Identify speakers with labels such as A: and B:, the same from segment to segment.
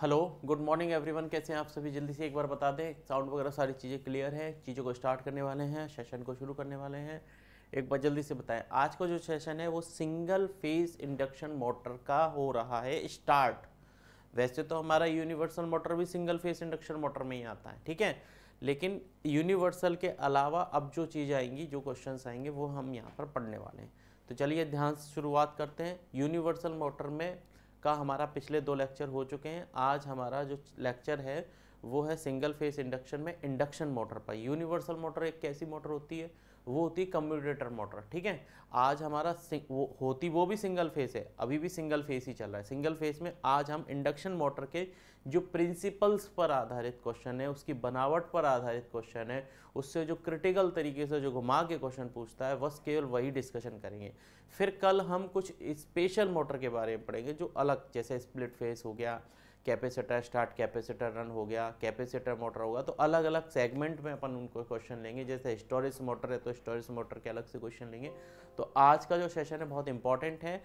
A: Hello good morning everyone कैसे हैं आप सभी जल्दी से एक बार बता दें साउंड वगैरह सारी चीज़ें क्लियर हैं चीज़ों को स्टार्ट करने वाले हैं सेशन को शुरू करने वाले हैं एक बार जल्दी से बताएं आज का जो सेशन है वो सिंगल फेज इंडक्शन मोटर का हो रहा है स्टार्ट वैसे तो हमारा यूनिवर्सल मोटर भी सिंगल फेज इंडक्शन मोटर में ही आता है ठीक है लेकिन यूनिवर्सल के अलावा अब जो चीज़ आएंगी जो क्वेश्चन आएंगे वो हम यहाँ पर पढ़ने वाले हैं तो चलिए ध्यान से शुरुआत करते हैं यूनिवर्सल मोटर में का हमारा पिछले दो लेक्चर हो चुके हैं आज हमारा जो लेक्चर है वो है सिंगल फेस इंडक्शन में इंडक्शन मोटर पर यूनिवर्सल मोटर एक कैसी मोटर होती है वो होती है कम्यूटेटर मोटर ठीक है आज हमारा वो होती वो भी सिंगल फेस है अभी भी सिंगल फेस ही चल रहा है सिंगल फेस में आज हम इंडक्शन मोटर के जो प्रिंसिपल्स पर आधारित क्वेश्चन है उसकी बनावट पर आधारित क्वेश्चन है उससे जो क्रिटिकल तरीके से जो घुमा के क्वेश्चन पूछता है बस केवल वही डिस्कशन करेंगे फिर कल हम कुछ स्पेशल मोटर के बारे में पढ़ेंगे जो अलग जैसे स्प्लिट फेस हो गया कैपेसिटर स्टार्ट कैपेसिटर रन हो गया कैपेसिटर मोटर होगा तो अलग अलग सेगमेंट में अपन उनको क्वेश्चन लेंगे जैसे स्टोरेज मोटर है तो स्टोरेज मोटर के अलग से क्वेश्चन लेंगे तो आज का जो सेशन है बहुत इंपॉर्टेंट है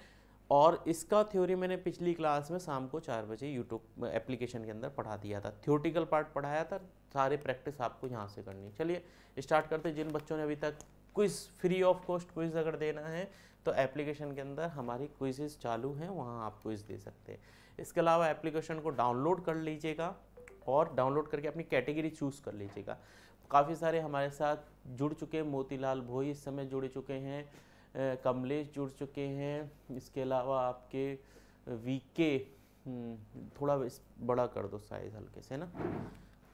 A: और इसका थ्योरी मैंने पिछली क्लास में शाम को चार बजे यूट्यूब एप्लीकेशन के अंदर पढ़ा दिया था थ्योरेटिकल पार्ट पढ़ाया था सारे प्रैक्टिस आपको यहाँ से करनी है चलिए स्टार्ट करते जिन बच्चों ने अभी तक quiz free of cost quiz अगर देना है तो एप्लीकेशन के अंदर हमारी क्विजेज चालू हैं वहाँ आप क्विज दे सकते हैं इसके अलावा एप्लीकेशन को डाउनलोड कर लीजिएगा और डाउनलोड करके अपनी कैटेगरी चूज़ कर लीजिएगा काफ़ी सारे हमारे साथ जुड़ चुके हैं मोतीलाल भोई इस समय जुड़ चुके हैं कमलेश जुड़ चुके हैं इसके अलावा आपके वीके के हम्म, थोड़ा बड़ा कर दो साइज़ हल्के से ना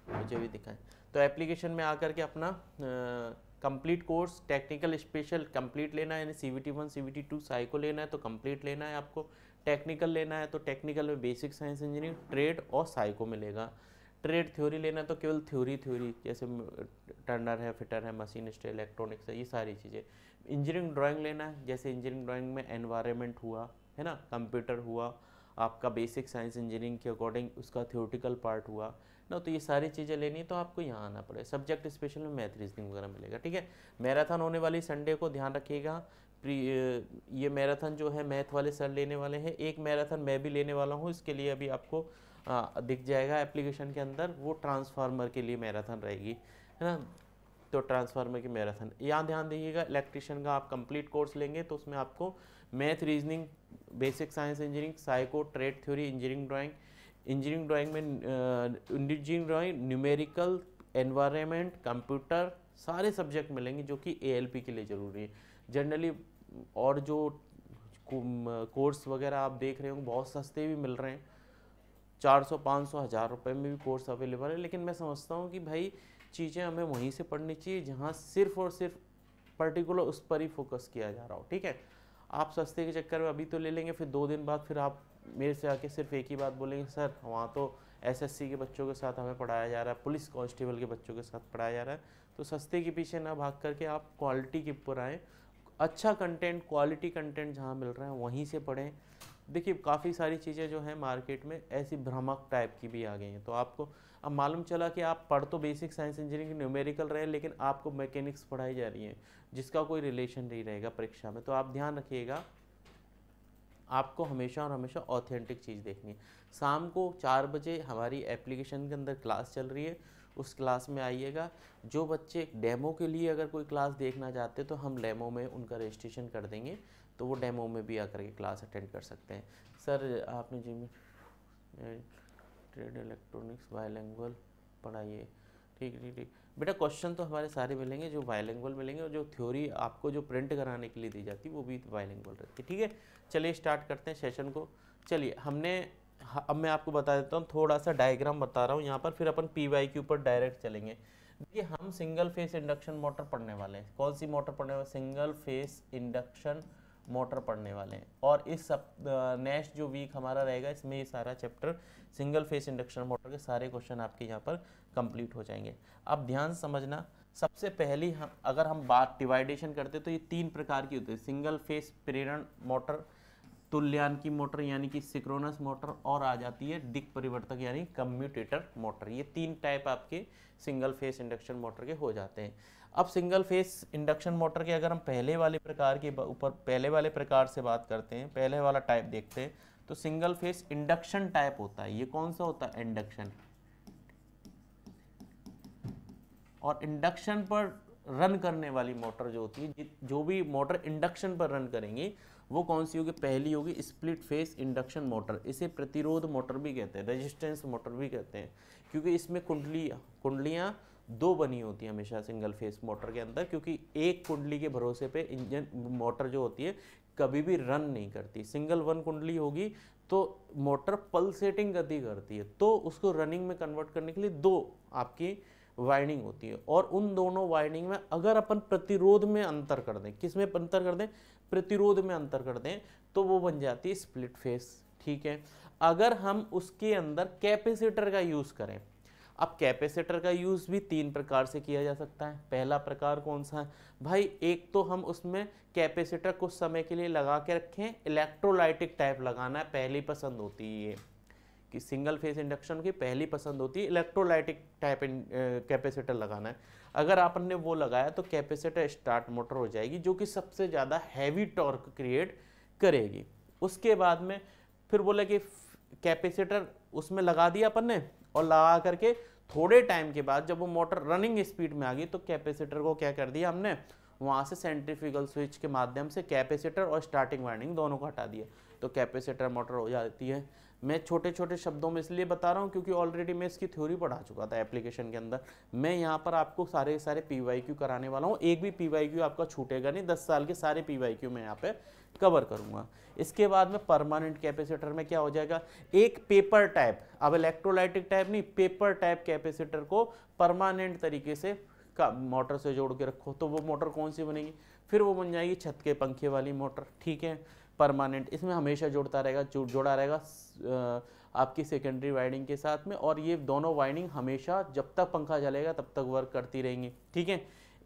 A: मुझे भी दिखाएं तो एप्लीकेशन में आकर के अपना complete course technical special complete लेना है यानी C V T one C V T two psycho लेना है तो कंप्लीट लेना है आपको टेक्निकल लेना है तो टेक्निकल में बेसिक साइंस इंजीनियरिंग ट्रेड और साइको मिलेगा ट्रेड थ्योरी लेना तो केवल थ्योरी थ्योरी जैसे टर्नर है फिटर है मशीन स्टे इलेक्ट्रॉनिक्स है ये सारी चीज़ें इंजीनियरिंग ड्राइंग लेना है जैसे इंजीनियरिंग ड्राइंग में एनवायरनमेंट हुआ है ना कंप्यूटर हुआ आपका बेसिक साइंस इंजीनियरिंग के अकॉर्डिंग उसका थ्योरेटिकल पार्ट हुआ ना तो ये सारी चीज़ें लेनी तो आपको यहाँ आना पड़ेगा सब्जेक्ट स्पेशल में मैथ रीजनिंग वगैरह मिलेगा ठीक है मैराथन होने वाली संडे को ध्यान रखिएगा प्री ये मैराथन जो है मैथ वाले सर लेने वाले हैं एक मैराथन मैं भी लेने वाला हूँ इसके लिए अभी आपको आ, हाँ, दिख जाएगा एप्लीकेशन के अंदर वो ट्रांसफार्मर के लिए मैराथन रहेगी है ना तो ट्रांसफार्मर की मैराथन यहाँ ध्यान दीजिएगा इलेक्ट्रिशियन का आप कंप्लीट कोर्स लेंगे तो उसमें आपको math reasoning basic science engineering psycho trade theory engineering drawing engineering drawing में engineering drawing numerical environment computer सारे सब्जेक्ट मिलेंगे जो कि ए के लिए ज़रूरी है जनरली और जो कोर्स वगैरह आप देख रहे होंगे बहुत सस्ते भी मिल रहे हैं चार सौ पाँच सौ हज़ार रुपये में भी कोर्स अवेलेबल है लेकिन मैं समझता हूँ कि भाई चीज़ें हमें वहीं से पढ़नी चाहिए जहाँ सिर्फ और सिर्फ पर्टिकुलर उस पर ही फोकस किया जा रहा हो ठीक है आप सस्ते के चक्कर में अभी तो ले लेंगे फिर दो दिन बाद फिर आप मेरे से आके सिर्फ एक ही बात बोलेंगे सर वहाँ तो एसएससी के बच्चों के साथ हमें पढ़ाया जा रहा है पुलिस कांस्टेबल के बच्चों के साथ पढ़ाया जा रहा है तो सस्ते के पीछे ना भाग करके आप क्वालिटी के ऊपर आएँ अच्छा कंटेंट क्वालिटी कंटेंट जहाँ मिल रहा है वहीं से पढ़ें देखिए काफ़ी सारी चीज़ें जो हैं मार्केट में ऐसी भ्रामक टाइप की भी आ गई हैं तो आपको अब मालूम चला कि आप पढ़ तो बेसिक साइंस इंजीनियरिंग न्यूमेरिकल रहे लेकिन आपको मैकेनिक्स पढ़ाई जा रही है जिसका कोई रिलेशन नहीं रहेगा परीक्षा में तो आप ध्यान रखिएगा आपको हमेशा और हमेशा ऑथेंटिक चीज़ देखनी है शाम को चार बजे हमारी एप्लीकेशन के अंदर क्लास चल रही है उस क्लास में आइएगा जो बच्चे डेमो के लिए अगर कोई क्लास देखना चाहते तो हम डेमो में उनका रजिस्ट्रेशन कर देंगे तो वो डेमो में भी आकर के क्लास अटेंड कर सकते हैं सर आपने जी ट्रेड इलेक्ट्रॉनिक्स बायलैंगल पढ़ाइए ठीक ठीक ठीक बेटा क्वेश्चन तो हमारे सारे मिलेंगे जो बायलैंगल मिलेंगे और जो थ्योरी आपको जो प्रिंट कराने के लिए दी जाती है वो भी बायलैंगल रहती है ठीक है चलिए स्टार्ट करते हैं सेशन को चलिए हमने अब मैं आपको बता देता हूँ थोड़ा सा डायग्राम बता रहा हूँ यहाँ पर फिर अपन पी वाई के ऊपर डायरेक्ट चलेंगे देखिए हम सिंगल फेस इंडक्शन मोटर पढ़ने वाले हैं कौन सी मोटर पढ़ने वाले सिंगल फेस इंडक्शन मोटर पढ़ने वाले हैं और इस सब नेक्स्ट जो वीक हमारा रहेगा इसमें ये सारा chapter single phase induction motor के सारे क्वेश्चन आपके यहाँ पर कंप्लीट हो जाएंगे अब ध्यान समझना सबसे पहली हम अगर हम बात डिवाइडेशन करते तो ये तीन प्रकार की होती है सिंगल फेस प्रेरण मोटर तुल्यान की मोटर यानी कि सिक्रोनस मोटर और आ जाती है दिक परिवर्तक यानी कम्यूटेटर मोटर ये तीन टाइप आपके सिंगल फेस इंडक्शन मोटर के हो जाते हैं अब सिंगल फेस इंडक्शन मोटर के अगर हम पहले वाले प्रकार के ऊपर पहले वाले प्रकार से बात करते हैं पहले वाला टाइप देखते हैं तो सिंगल फेस इंडक्शन टाइप होता है ये कौन सा होता है इंडक्शन और इंडक्शन पर रन करने वाली मोटर जो होती है जो भी मोटर इंडक्शन पर रन करेंगी वो कौन सी होगी पहली होगी स्प्लिट फेस इंडक्शन मोटर इसे प्रतिरोध मोटर भी कहते हैं रेजिस्टेंस मोटर भी कहते हैं क्योंकि इसमें कुंडली कुंडलियाँ दो बनी होती है हमेशा सिंगल फेस मोटर के अंदर क्योंकि एक कुंडली के भरोसे पे इंजन मोटर जो होती है कभी भी रन नहीं करती सिंगल वन कुंडली होगी तो मोटर पल्सेटिंग गति करती है तो उसको रनिंग में कन्वर्ट करने के लिए दो आपकी वाइंडिंग होती है और उन दोनों वाइंडिंग में अगर अपन प्रतिरोध में अंतर कर दें किस में अंतर कर दें प्रतिरोध में अंतर कर दें तो वो बन जाती है स्प्लिट फेस ठीक है अगर हम उसके अंदर कैपेसिटर का यूज़ करें अब कैपेसिटर का यूज़ भी तीन प्रकार से किया जा सकता है पहला प्रकार कौन सा है भाई एक तो हम उसमें कैपेसिटर कुछ समय के लिए लगा के रखें इलेक्ट्रोलाइटिक टाइप लगाना है पहली पसंद होती है ये कि सिंगल फेस इंडक्शन की पहली पसंद होती है इलेक्ट्रोलाइटिक टाइप कैपेसिटर लगाना है अगर आपने वो लगाया तो कैपेसिटर स्टार्ट मोटर हो जाएगी जो कि सबसे ज़्यादा हैवी टॉर्क क्रिएट करेगी उसके बाद में फिर बोला कि कैपेसिटर उसमें लगा दिया अपन ने और लगा करके थोड़े टाइम के बाद जब वो मोटर रनिंग स्पीड में आ गई तो कैपेसिटर को क्या कर दिया हमने वहाँ से सेंट्रिफिकल स्विच के माध्यम से कैपेसिटर और स्टार्टिंग वाइंडिंग दोनों को हटा दिया तो कैपेसिटर मोटर हो जाती है मैं छोटे छोटे शब्दों में इसलिए बता रहा हूँ क्योंकि ऑलरेडी मैं इसकी थ्योरी पढ़ा चुका था एप्लीकेशन के अंदर मैं यहाँ पर आपको सारे सारे पी कराने वाला हूँ एक भी पी आपका छूटेगा नहीं दस साल के सारे पी में यहाँ पर कवर करूँगा इसके बाद में परमानेंट कैपेसिटर में क्या हो जाएगा एक पेपर टाइप अब इलेक्ट्रोलाइटिक टाइप नहीं पेपर टाइप कैपेसिटर को परमानेंट तरीके से का मोटर से जोड़ के रखो तो वो मोटर कौन सी बनेगी फिर वो बन जाएगी छत के पंखे वाली मोटर ठीक है परमानेंट इसमें हमेशा जोड़ता रहेगा जो, जोड़ा रहेगा आपकी सेकेंडरी वाइंडिंग के साथ में और ये दोनों वाइंडिंग हमेशा जब तक पंखा चलेगा तब तक वर्क करती रहेंगी ठीक है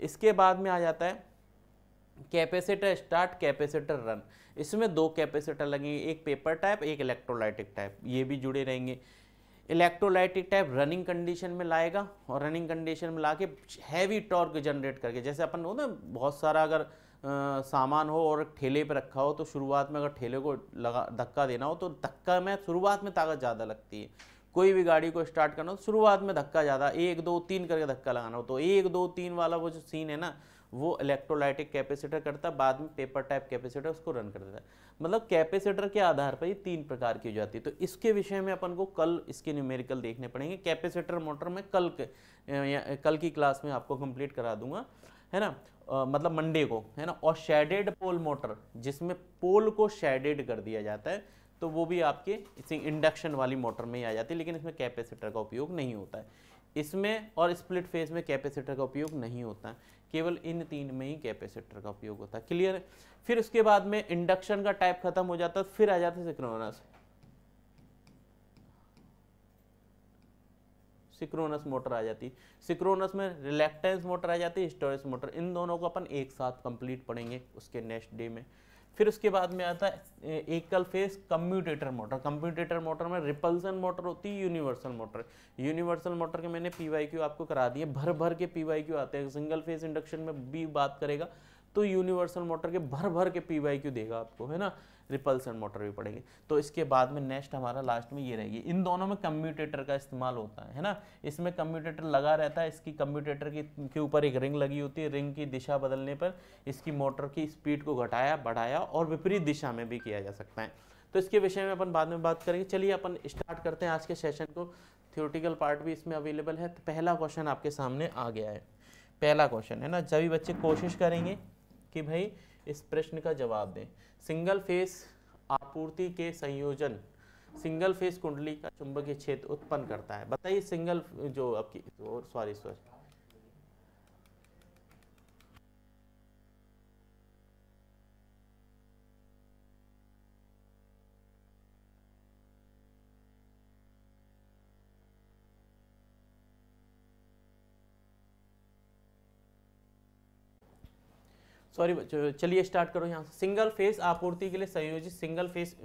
A: इसके बाद में आ जाता है कैपेसिटर स्टार्ट कैपेसिटर रन इसमें दो कैपेसिटर लगेंगे एक पेपर टाइप एक इलेक्ट्रोलाइटिक टाइप ये भी जुड़े रहेंगे इलेक्ट्रोलाइटिक टाइप रनिंग कंडीशन में लाएगा और रनिंग कंडीशन में ला के हैवी टॉर्क जनरेट करके जैसे अपन हो ना बहुत सारा अगर आ, सामान हो और ठेले पर रखा हो तो शुरुआत में अगर ठेले को लगा धक्का देना हो तो धक्का में शुरुआत में ताकत ज़्यादा लगती है कोई भी गाड़ी को स्टार्ट करना हो तो शुरुआत में धक्का ज़्यादा एक दो तीन करके धक्का लगाना हो तो एक दो तीन वाला वो जो सीन है ना वो इलेक्ट्रोलाइटिक कैपेसिटर करता बाद में पेपर टाइप कैपेसिटर उसको रन कर देता मतलब कैपेसिटर के आधार पर ये तीन प्रकार की हो जाती है तो इसके विषय में अपन को कल इसके न्यूमेरिकल देखने पड़ेंगे कैपेसिटर मोटर में कल कल की क्लास में आपको कंप्लीट करा दूंगा है ना आ, मतलब मंडे को है ना और शेडेड पोल मोटर जिसमें पोल को शेडेड कर दिया जाता है तो वो भी आपके इसी इंडक्शन वाली मोटर में ही आ जाती है लेकिन इसमें कैपेसिटर का उपयोग नहीं होता है इसमें और स्प्लिट फेज में कैपेसिटर का उपयोग नहीं होता केवल इन तीन में ही कैपेसिटर का उपयोग होता है क्लियर है फिर उसके बाद में इंडक्शन का टाइप खत्म हो जाता है फिर आ जाता है सिक्रोनस सिक्रोनस मोटर आ जाती सिक्रोनस में रिलेक्टेंस मोटर आ जाती है स्टोरेज मोटर इन दोनों को अपन एक साथ कंप्लीट पढ़ेंगे उसके नेक्स्ट डे में फिर उसके बाद में आता है एकल phase commutator motor commutator motor में रिपल्सन मोटर होती है यूनिवर्सल मोटर यूनिवर्सल मोटर के मैंने पी आपको करा दिए भर भर के पी आते हैं सिंगल फेस इंडक्शन में भी बात करेगा तो यूनिवर्सल मोटर के भर भर के पी देगा आपको है ना रिपल्सन मोटर भी पड़ेगी तो इसके बाद में नेक्स्ट हमारा लास्ट में ये रहेगी इन दोनों में कम्यूटेटर का इस्तेमाल होता है है ना इसमें कम्यूटेटर लगा रहता है इसकी कम्यूटेटर की के ऊपर एक रिंग लगी होती है रिंग की दिशा बदलने पर इसकी मोटर की स्पीड को घटाया बढ़ाया और विपरीत दिशा में भी किया जा सकता है तो इसके विषय में अपन बाद में बात करेंगे चलिए अपन स्टार्ट करते हैं आज के सेशन को थियोरटिकल पार्ट भी इसमें अवेलेबल है तो पहला क्वेश्चन आपके सामने आ गया है पहला क्वेश्चन है ना सभी बच्चे कोशिश करेंगे कि भाई इस प्रश्न का जवाब दें सिंगल फेस आपूर्ति के संयोजन सिंगल फेस कुंडली का चुंबकीय क्षेत्र उत्पन्न करता है बताइए सिंगल जो आपकी सॉरी सॉरी सॉरी चलिए स्टार्ट करो यहाँ सिंगल फेस आपूर्ति के लिए संयोजित सिंगल फेस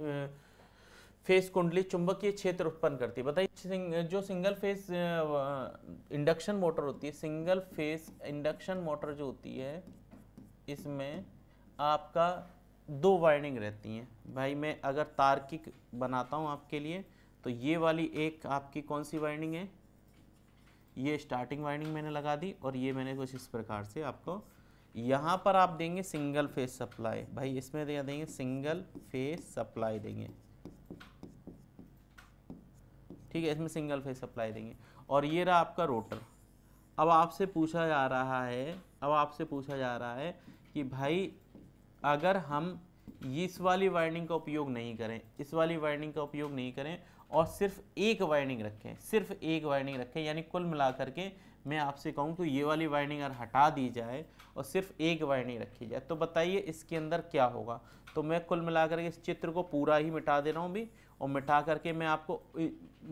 A: फेस कुंडली चुंबकीय क्षेत्र उत्पन्न करती है बताइए जो सिंगल फेस इंडक्शन मोटर होती है सिंगल फेस इंडक्शन मोटर जो होती है इसमें आपका दो वायरिंग रहती हैं भाई मैं अगर तार्किक बनाता हूँ आपके लिए तो ये वाली एक आपकी कौन सी वाइंडिंग है ये स्टार्टिंग वाइंडिंग मैंने लगा दी और ये मैंने कुछ इस प्रकार से आपको यहाँ पर आप देंगे सिंगल फेस सप्लाई भाई इसमें दे देंगे सिंगल फेस सप्लाई देंगे ठीक है इसमें सिंगल फेस सप्लाई देंगे और ये रहा आपका रोटर अब आपसे पूछा जा रहा है अब आपसे पूछा जा रहा है कि भाई अगर हम इस वाली वाइंडिंग का उपयोग नहीं करें इस वाली वाइंडिंग का उपयोग नहीं करें और सिर्फ एक वाइंडिंग रखें सिर्फ एक वाइंडिंग रखें यानी कुल मिला करके मैं आपसे कहूँ तो ये वाली वाइंडिंग अगर हटा दी जाए और सिर्फ एक वाइंडिंग रखी जाए तो बताइए इसके अंदर क्या होगा तो मैं कुल मिलाकर के इस चित्र को पूरा ही मिटा दे रहा हूँ भी और मिटा करके मैं आपको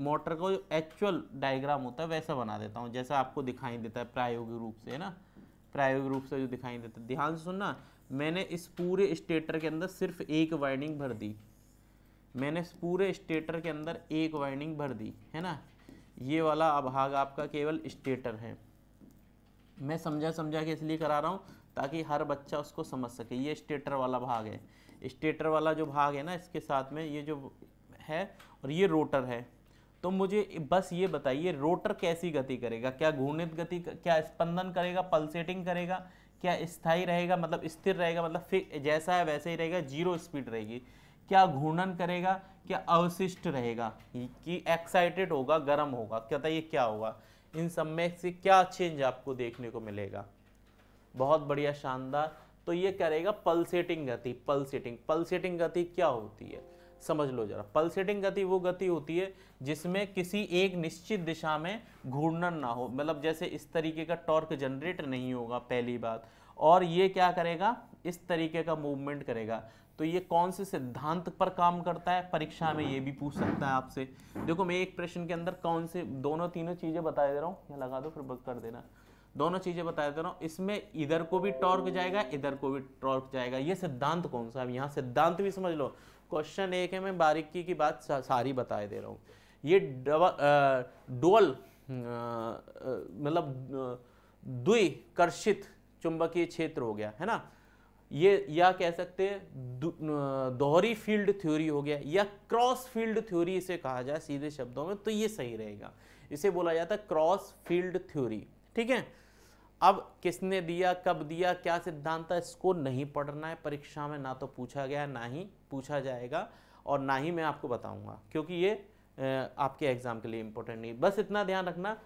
A: मोटर का जो एक्चुअल डायग्राम होता है वैसा बना देता हूँ जैसा आपको दिखाई देता है प्रायोगिक रूप से है ना प्रायोगिक रूप से जो दिखाई देता है ध्यान से सुनना मैंने इस पूरे स्टेटर के अंदर सिर्फ एक वाइंडिंग भर दी मैंने इस पूरे स्टेटर के अंदर एक वाइंडिंग भर दी है ना ये वाला भाग आपका केवल स्टेटर है मैं समझा समझा के इसलिए करा रहा हूँ ताकि हर बच्चा उसको समझ सके ये स्टेटर वाला भाग है स्टेटर वाला जो भाग है ना इसके साथ में ये जो है और ये रोटर है तो मुझे बस ये बताइए रोटर कैसी गति करेगा क्या घूर्णित गति क्या स्पंदन करेगा पल्सेटिंग करेगा क्या स्थायी रहेगा मतलब स्थिर रहेगा मतलब फिक जैसा है वैसे ही रहेगा जीरो स्पीड रहेगी क्या घूर्णन करेगा क्या अवशिष्ट रहेगा कि एक्साइटेड होगा गर्म होगा कहता ये क्या होगा इन सब में से क्या चेंज आपको देखने को मिलेगा बहुत बढ़िया शानदार तो ये करेगा पल्सेटिंग गति पल्सेटिंग पल्सेटिंग गति क्या होती है समझ लो जरा पल्सेटिंग गति वो गति होती है जिसमें किसी एक निश्चित दिशा में घूर्णन ना हो मतलब जैसे इस तरीके का टॉर्क जनरेट नहीं होगा पहली बात और ये क्या करेगा इस तरीके का मूवमेंट करेगा तो ये कौन से सिद्धांत पर काम करता है परीक्षा में ये भी पूछ सकता है आपसे देखो मैं एक प्रश्न के अंदर कौन से दोनों तीनों चीज़ें बता दे रहा हूँ यहाँ लगा दो फिर बक कर देना दोनों चीज़ें बता दे रहा हूँ इसमें इधर को भी टॉर्क जाएगा इधर को भी टॉर्क जाएगा ये सिद्धांत कौन सा है यहाँ सिद्धांत भी समझ लो क्वेश्चन एक है मैं बारीकी की बात सारी बताए दे रहा हूँ ये डोल मतलब द्विकर्षित चुंबकीय क्षेत्र हो गया है ना ये या कह सकते हैं दोहरी फील्ड थ्योरी हो गया या क्रॉस फील्ड थ्योरी इसे कहा जाए सीधे शब्दों में तो ये सही रहेगा इसे बोला जाता है क्रॉस फील्ड थ्योरी ठीक है अब किसने दिया कब दिया क्या सिद्धांत है इसको नहीं पढ़ना है परीक्षा में ना तो पूछा गया ना ही पूछा जाएगा और ना ही मैं आपको बताऊंगा क्योंकि ये आपके एग्ज़ाम के लिए इंपॉर्टेंट नहीं बस इतना ध्यान रखना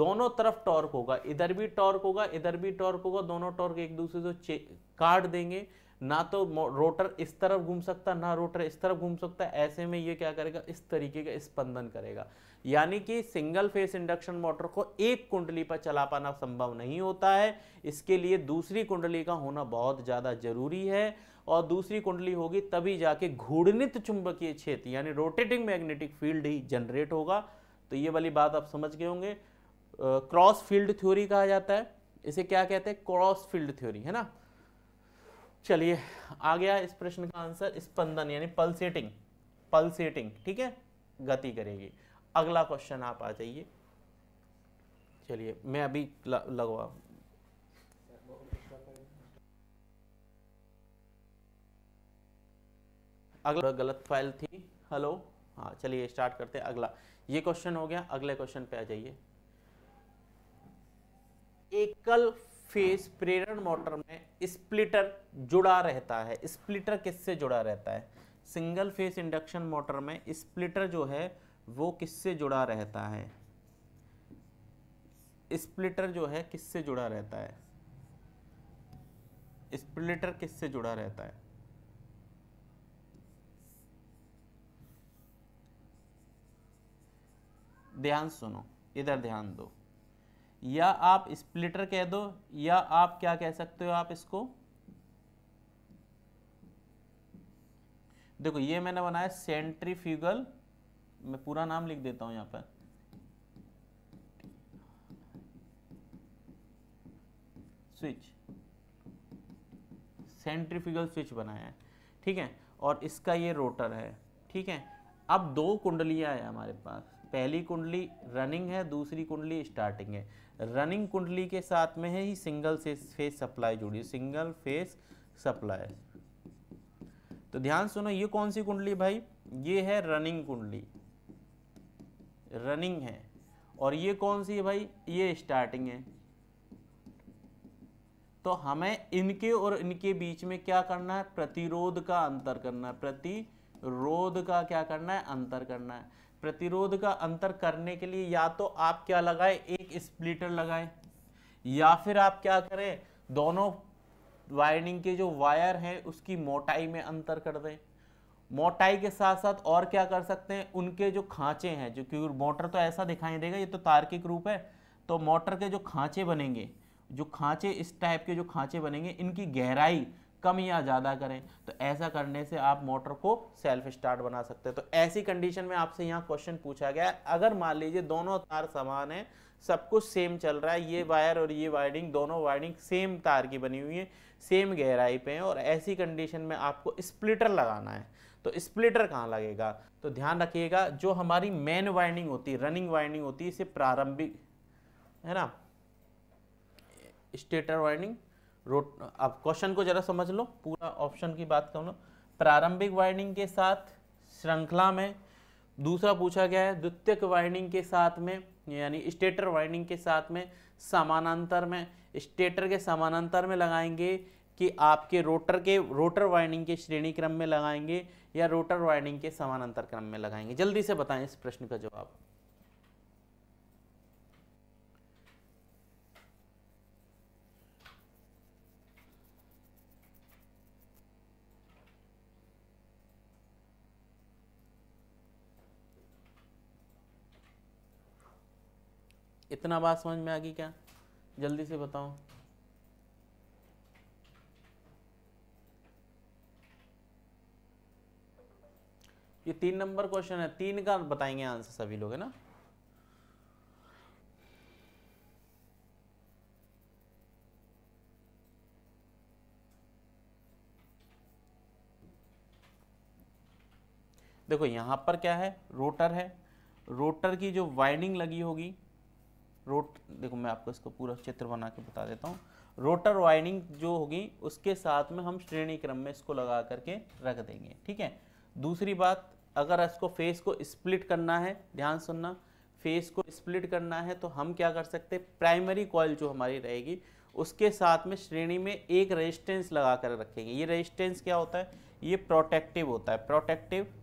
A: दोनों तरफ टॉर्क होगा इधर भी टॉर्क होगा इधर भी टॉर्क होगा दोनों टॉर्क एक दूसरे से काट देंगे ना तो रोटर इस तरफ घूम सकता ना रोटर इस तरफ घूम सकता ऐसे में ये क्या करेगा इस तरीके का स्पंदन करेगा यानी कि सिंगल फेस इंडक्शन मोटर को एक कुंडली पर चला पाना संभव नहीं होता है इसके लिए दूसरी कुंडली का होना बहुत ज़्यादा जरूरी है और दूसरी कुंडली होगी तभी जाके घूर्णित चुंबकीय क्षेत्र यानी रोटेटिंग मैग्नेटिक फील्ड ही जनरेट होगा तो ये वाली बात आप समझ गए होंगे क्रॉस फील्ड थ्योरी कहा जाता है इसे क्या कहते हैं क्रॉस फील्ड थ्योरी है ना चलिए आ गया इस प्रश्न का आंसर स्पंदन यानी पल्सेटिंग पल्सेटिंग ठीक है गति करेगी अगला क्वेश्चन आप आ जाइए चलिए मैं अभी लगवा अगला गलत फाइल थी हेलो हाँ चलिए स्टार्ट करते हैं अगला ये क्वेश्चन हो गया अगले क्वेश्चन पे आ जाइए एकल फेस प्रेरण मोटर में स्प्लिटर जुड़ा रहता है स्प्लिटर किससे जुड़ा रहता है सिंगल फेस इंडक्शन मोटर में स्प्लिटर जो है वो किससे जुड़ा रहता है स्प्लिटर जो है किससे जुड़ा रहता है स्प्लिटर किससे जुड़ा रहता है ध्यान सुनो इधर ध्यान दो या आप स्प्लिटर कह दो या आप क्या कह सकते हो आप इसको देखो ये मैंने बनाया सेंट्रीफ्यूगल मैं पूरा नाम लिख देता हूं यहां पर स्विच सेंट्रीफ्यूगल स्विच बनाया है ठीक है और इसका ये रोटर है ठीक है अब दो कुंडलियां है हमारे पास पहली कुंडली रनिंग है दूसरी कुंडली स्टार्टिंग है रनिंग कुंडली के साथ में है ही सिंगल फेस सप्लाई जुड़ी सिंगल फेस सप्लाई तो ध्यान सुनो ये कौन सी कुंडली भाई ये है रनिंग कुंडली रनिंग है और ये कौन सी है भाई ये स्टार्टिंग है तो हमें इनके और इनके बीच में क्या करना है प्रतिरोध का अंतर करना है प्रतिरोध का क्या करना है अंतर करना है प्रतिरोध का अंतर करने के लिए या तो आप क्या लगाए एक स्प्लिटर लगाएं या फिर आप क्या करें दोनों वायरिंग के जो वायर हैं उसकी मोटाई में अंतर कर दें मोटाई के साथ साथ और क्या कर सकते हैं उनके जो खांचे हैं जो क्योंकि मोटर तो ऐसा दिखाई देगा ये तो तार्किक रूप है तो मोटर के जो खांचे बनेंगे जो खांचे इस टाइप के जो खांचे बनेंगे इनकी गहराई कम या ज़्यादा करें तो ऐसा करने से आप मोटर को सेल्फ स्टार्ट बना सकते हैं तो ऐसी कंडीशन में आपसे यहाँ क्वेश्चन पूछा गया अगर मान लीजिए दोनों तार समान है सब कुछ सेम चल रहा है ये वायर और ये वायरिंग दोनों वायरिंग सेम तार की बनी हुई है सेम गहराई पे है और ऐसी कंडीशन में आपको स्प्लिटर लगाना है तो स्प्लिटर कहाँ लगेगा तो ध्यान रखिएगा जो हमारी मेन वाइंडिंग होती है रनिंग वाइंडिंग होती है इसे प्रारंभिक है ना स्टेटर वाइंडिंग रोट अब क्वेश्चन को जरा समझ लो पूरा ऑप्शन की बात करो प्रारंभिक वाइंडिंग के साथ श्रृंखला में दूसरा पूछा गया है द्वितीयक वाइंडिंग के साथ में यानी स्टेटर वाइंडिंग के साथ में समानांतर में स्टेटर के समानांतर में लगाएंगे कि आपके रोटर के रोटर वाइंडिंग के श्रेणी क्रम में लगाएंगे या रोटर वाइंडिंग के समानांतर क्रम में लगाएंगे जल्दी से बताएं इस प्रश्न का जवाब इतना बात समझ में आ गई क्या जल्दी से बताओ ये तीन नंबर क्वेश्चन है तीन का बताएंगे आंसर सभी लोग है ना देखो यहां पर क्या है रोटर है रोटर की जो वाइंडिंग लगी होगी रोट देखो मैं आपको इसको पूरा चित्र बना के बता देता हूँ रोटर वाइनिंग जो होगी उसके साथ में हम श्रेणी क्रम में इसको लगा करके रख देंगे ठीक है दूसरी बात अगर इसको फेस को स्प्लिट करना है ध्यान सुनना फेस को स्प्लिट करना है तो हम क्या कर सकते हैं प्राइमरी कॉइल जो हमारी रहेगी उसके साथ में श्रेणी में एक रेजिस्टेंस लगा कर रखेंगे ये रेजिस्टेंस क्या होता है ये प्रोटेक्टिव होता है प्रोटेक्टिव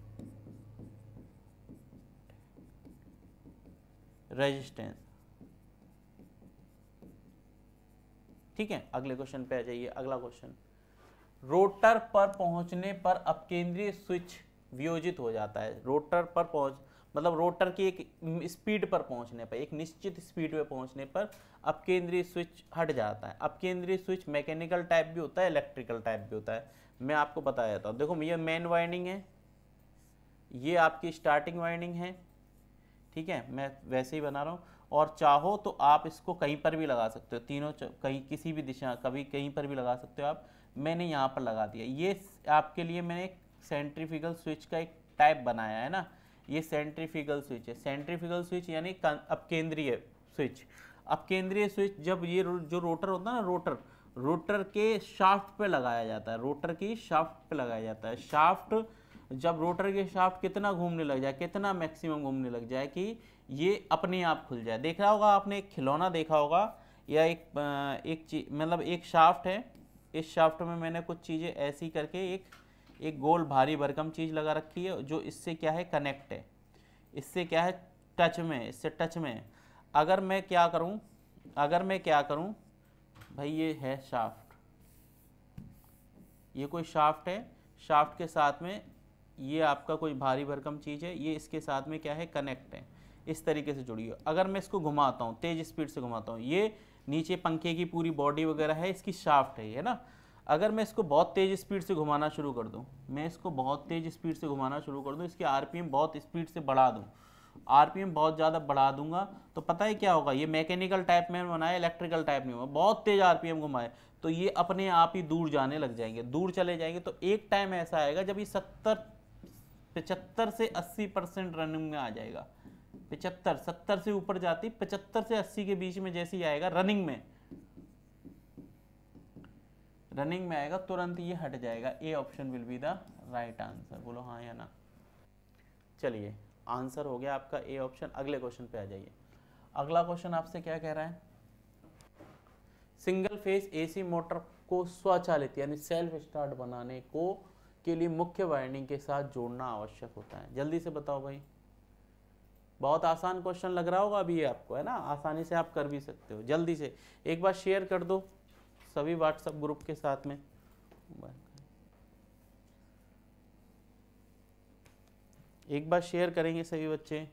A: रेजिस्टेंस ठीक है अगले क्वेश्चन पे आ जाइए अगला क्वेश्चन रोटर पर पहुंचने पर अपकेंद्रीय स्विच वियोजित हो जाता है रोटर पर पहुंच मतलब रोटर की एक स्पीड पर पहुंचने पर एक निश्चित स्पीड पर पहुंचने पर अपकेंद्रीय स्विच हट जाता है अपकेंद्रीय स्विच मैकेनिकल टाइप भी होता है इलेक्ट्रिकल टाइप भी होता है मैं आपको बताया जाता हूँ देखो ये मेन वाइंडिंग है ये आपकी स्टार्टिंग वाइंडिंग है ठीक है मैं वैसे ही बना रहा हूँ और चाहो तो आप इसको कहीं पर भी लगा सकते हो तीनों कहीं किसी भी दिशा कभी कहीं पर भी लगा सकते हो आप मैंने यहाँ पर लगा दिया ये आपके लिए मैंने एक सेंट्रीफिकल स्विच का एक टाइप बनाया है ना ये सेंट्रीफिकल स्विच है सेंट्रीफिकल स्विच यानी अपकेंद्रीय स्विच अपकेंद्रीय स्विच जब ये जो रोटर होता है ना रोटर रोटर के शाफ्ट पे लगाया जाता है रोटर की शाफ्ट पे लगाया जाता है शाफ्ट जब रोटर के शाफ्ट कितना घूमने लग जाए कितना मैक्सिमम घूमने लग जाए कि ये अपने आप खुल जाए देखा होगा आपने एक खिलौना देखा होगा या एक एक चीज मतलब एक शाफ्ट है इस शाफ्ट में मैंने कुछ चीज़ें ऐसी करके एक एक गोल भारी भरकम चीज़ लगा रखी है जो इससे क्या है कनेक्ट है इससे क्या है टच में इससे टच में है अगर मैं क्या करूं अगर मैं क्या करूं भाई ये है शाफ्ट ये कोई शाफ्ट है शाफ्ट के साथ में ये आपका कोई भारी भरकम चीज़ है ये इसके साथ में क्या है कनेक्ट है इस तरीके से जुड़ी हो अगर मैं इसको घुमाता हूँ तेज स्पीड से घुमाता हूँ ये नीचे पंखे की पूरी बॉडी वगैरह है इसकी शाफ्ट है ये ना अगर मैं इसको बहुत तेज़ स्पीड से घुमाना शुरू कर दूँ मैं इसको बहुत तेज़ स्पीड से घुमाना शुरू कर दूँ इसकी आर बहुत स्पीड से बढ़ा दूँ आर बहुत ज़्यादा बढ़ा दूंगा तो पता है क्या होगा ये मैकेनिकल टाइप में बनाया इलेक्ट्रिकल टाइप में हुआ बहुत तेज़ आर घुमाए तो ये अपने आप ही दूर जाने लग जाएंगे दूर चले जाएंगे तो एक टाइम ऐसा आएगा जब ये सत्तर पचहत्तर से अस्सी परसेंट रनिंग में आ जाएगा पिचहत्तर सत्तर से ऊपर जाती पचहत्तर से अस्सी के बीच में जैसे ही आएगा रनिंग में रनिंग में आएगा तुरंत ये हट जाएगा A option will be the right answer बोलो हाँ या ना चलिए आंसर हो गया आपका ए ऑप्शन अगले क्वेश्चन पे आ जाइए अगला क्वेश्चन आपसे क्या कह रहा है सिंगल फेस एसी मोटर को स्वचालित यानी सेल्फ स्टार्ट बनाने को के लिए मुख्य वाइंडिंग के साथ जोड़ना आवश्यक होता है जल्दी से बताओ भाई बहुत आसान क्वेश्चन लग रहा होगा अभी आपको है ना आसानी से आप कर भी सकते हो जल्दी से एक बार शेयर कर दो सभी व्हाट्सएप ग्रुप के साथ में एक बार शेयर करेंगे सभी बच्चे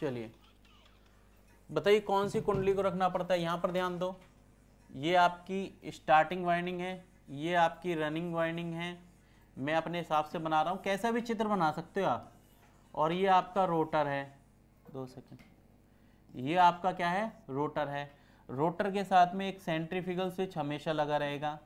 A: चलिए बताइए कौन सी कुंडली को रखना पड़ता है यहाँ पर ध्यान दो ये आपकी स्टार्टिंग वाइंडिंग है ये आपकी रनिंग वाइंडिंग है मैं अपने हिसाब से बना रहा हूँ कैसा भी चित्र बना सकते हो आप और ये आपका रोटर है दो सेकंड ये आपका क्या है रोटर है रोटर के साथ में एक सेंट्रीफिगल स्विच हमेशा लगा रहेगा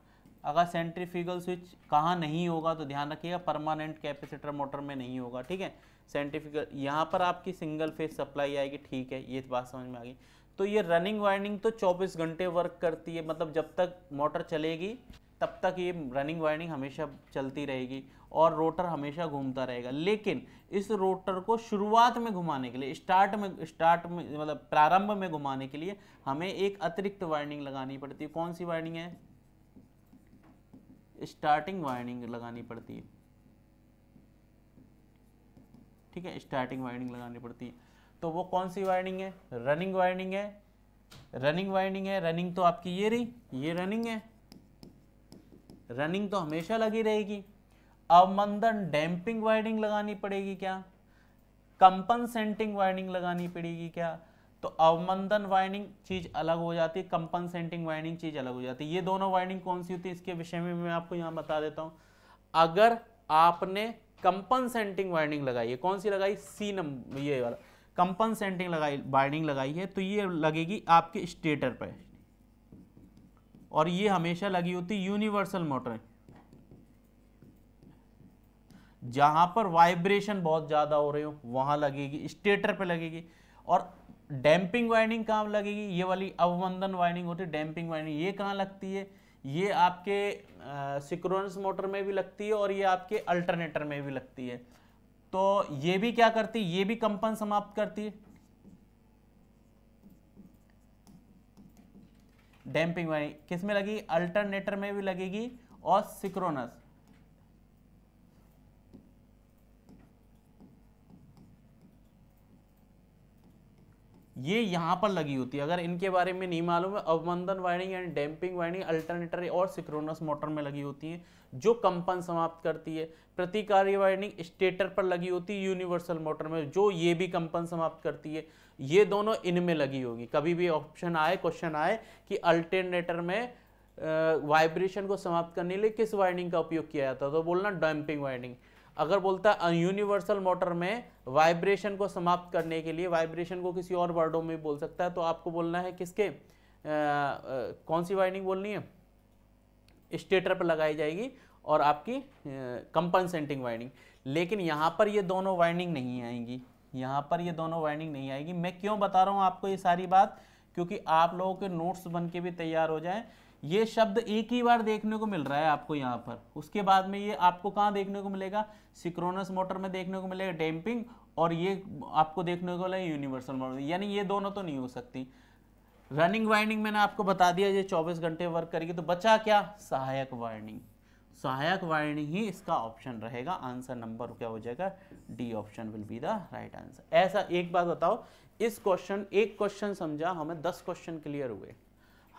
A: अगर सेंट्रीफिगल स्विच कहाँ नहीं होगा तो ध्यान रखिएगा परमानेंट कैपेसिटर मोटर में नहीं होगा ठीक है साइंटिफिक यहाँ पर आपकी सिंगल फेज सप्लाई आएगी ठीक है ये बात समझ में आ गई तो ये रनिंग वाइंडिंग तो 24 घंटे वर्क करती है मतलब जब तक मोटर चलेगी तब तक ये रनिंग वाइंडिंग हमेशा चलती रहेगी और रोटर हमेशा घूमता रहेगा लेकिन इस रोटर को शुरुआत में घुमाने के लिए स्टार्ट में स्टार्ट में मतलब प्रारंभ में घुमाने के लिए हमें एक अतिरिक्त वाइंडिंग लगानी पड़ती है कौन सी वाइंडिंग है स्टार्टिंग वाइंडिंग लगानी पड़ती है ठीक है स्टार्टिंग वाइंडिंग लगानी पड़ती है तो वो कौन सी वाइंडिंग है रनिंग वाइंडिंग है रनिंग वाइंडिंग है रनिंग तो आपकी ये रही ये रनिंग है रनिंग तो हमेशा लगी रहेगी अवमंदन डैम्पिंग वाइंडिंग लगानी पड़ेगी क्या कंपनसेंटिंग वाइंडिंग लगानी पड़ेगी क्या तो अवमंदन वाइंडिंग चीज अलग हो जाती है कंपनसेंटिंग वाइंडिंग चीज अलग हो जाती है ये दोनों वाइंडिंग कौन सी होती है इसके विषय में मैं आपको यहां बता देता हूं अगर आपने कंपनसेंटिंग वाइंडिंग लगाई है कौन सी लगाई सी नंबर ये वाला कंपनसेंटिंग लगाई वाइंडिंग लगाई है तो ये लगेगी आपके स्टेटर पर और ये हमेशा लगी होती यूनिवर्सल मोटर जहां पर वाइब्रेशन बहुत ज़्यादा हो रहे हो वहां लगेगी स्टेटर पे लगेगी और डैम्पिंग वाइंडिंग कहाँ लगेगी ये वाली अवबंधन वाइंडिंग होती है डैम्पिंग वाइंडिंग ये कहाँ लगती है ये आपके सिक्रोनस मोटर में भी लगती है और ये आपके अल्टरनेटर में भी लगती है तो ये भी क्या करती है ये भी कंपन समाप्त करती है डैम्पिंग वाइंडिंग किस में लगी अल्टरनेटर में भी लगेगी और सिक्रोनस ये यहाँ पर लगी होती है अगर इनके बारे में नहीं मालूम है अवमंदन winding and damping winding alternator और सिक्रोनस मोटर में लगी होती है जो कंपन समाप्त करती है प्रतिकारी वाइंडिंग स्टेटर पर लगी होती है यूनिवर्सल मोटर में जो ये भी कंपन समाप्त करती है ये दोनों इनमें लगी होगी कभी भी ऑप्शन आए क्वेश्चन आए कि अल्टरनेटर में वाइब्रेशन को समाप्त करने के लिए किस वाइंडिंग का उपयोग किया जाता है तो बोलना डैम्पिंग वाइंडिंग अगर बोलता है यूनिवर्सल मोटर में वाइब्रेशन को समाप्त करने के लिए वाइब्रेशन को किसी और वर्डों में बोल सकता है तो आपको बोलना है किसके आ, आ, कौन सी वाइंडिंग बोलनी है स्टेटर पर लगाई जाएगी और आपकी कंपनसेंटिंग वाइंडिंग लेकिन यहाँ पर ये दोनों वाइंडिंग नहीं आएंगी यहाँ पर ये दोनों वाइंडिंग नहीं आएगी मैं क्यों बता रहा हूँ आपको ये सारी बात क्योंकि आप लोगों के नोट्स बन के भी तैयार हो जाएं ये शब्द एक ही बार देखने को मिल रहा है आपको यहाँ पर उसके बाद में ये आपको कहाँ देखने को मिलेगा सिक्रोनस मोटर में देखने को मिलेगा डैम्पिंग और ये आपको देखने को मिलेगा यूनिवर्सल मोटर यानी ये दोनों तो नहीं हो सकती रनिंग वाइंडिंग मैंने आपको बता दिया ये 24 घंटे वर्क करेगी तो बचा क्या सहायक वाइंडिंग सहायक वाइंडिंग ही इसका ऑप्शन रहेगा आंसर नंबर क्या हो जाएगा D option will be the right answer ऐसा एक बात बताओ इस क्वेश्चन एक क्वेश्चन समझा हमें दस क्वेश्चन क्लियर हुए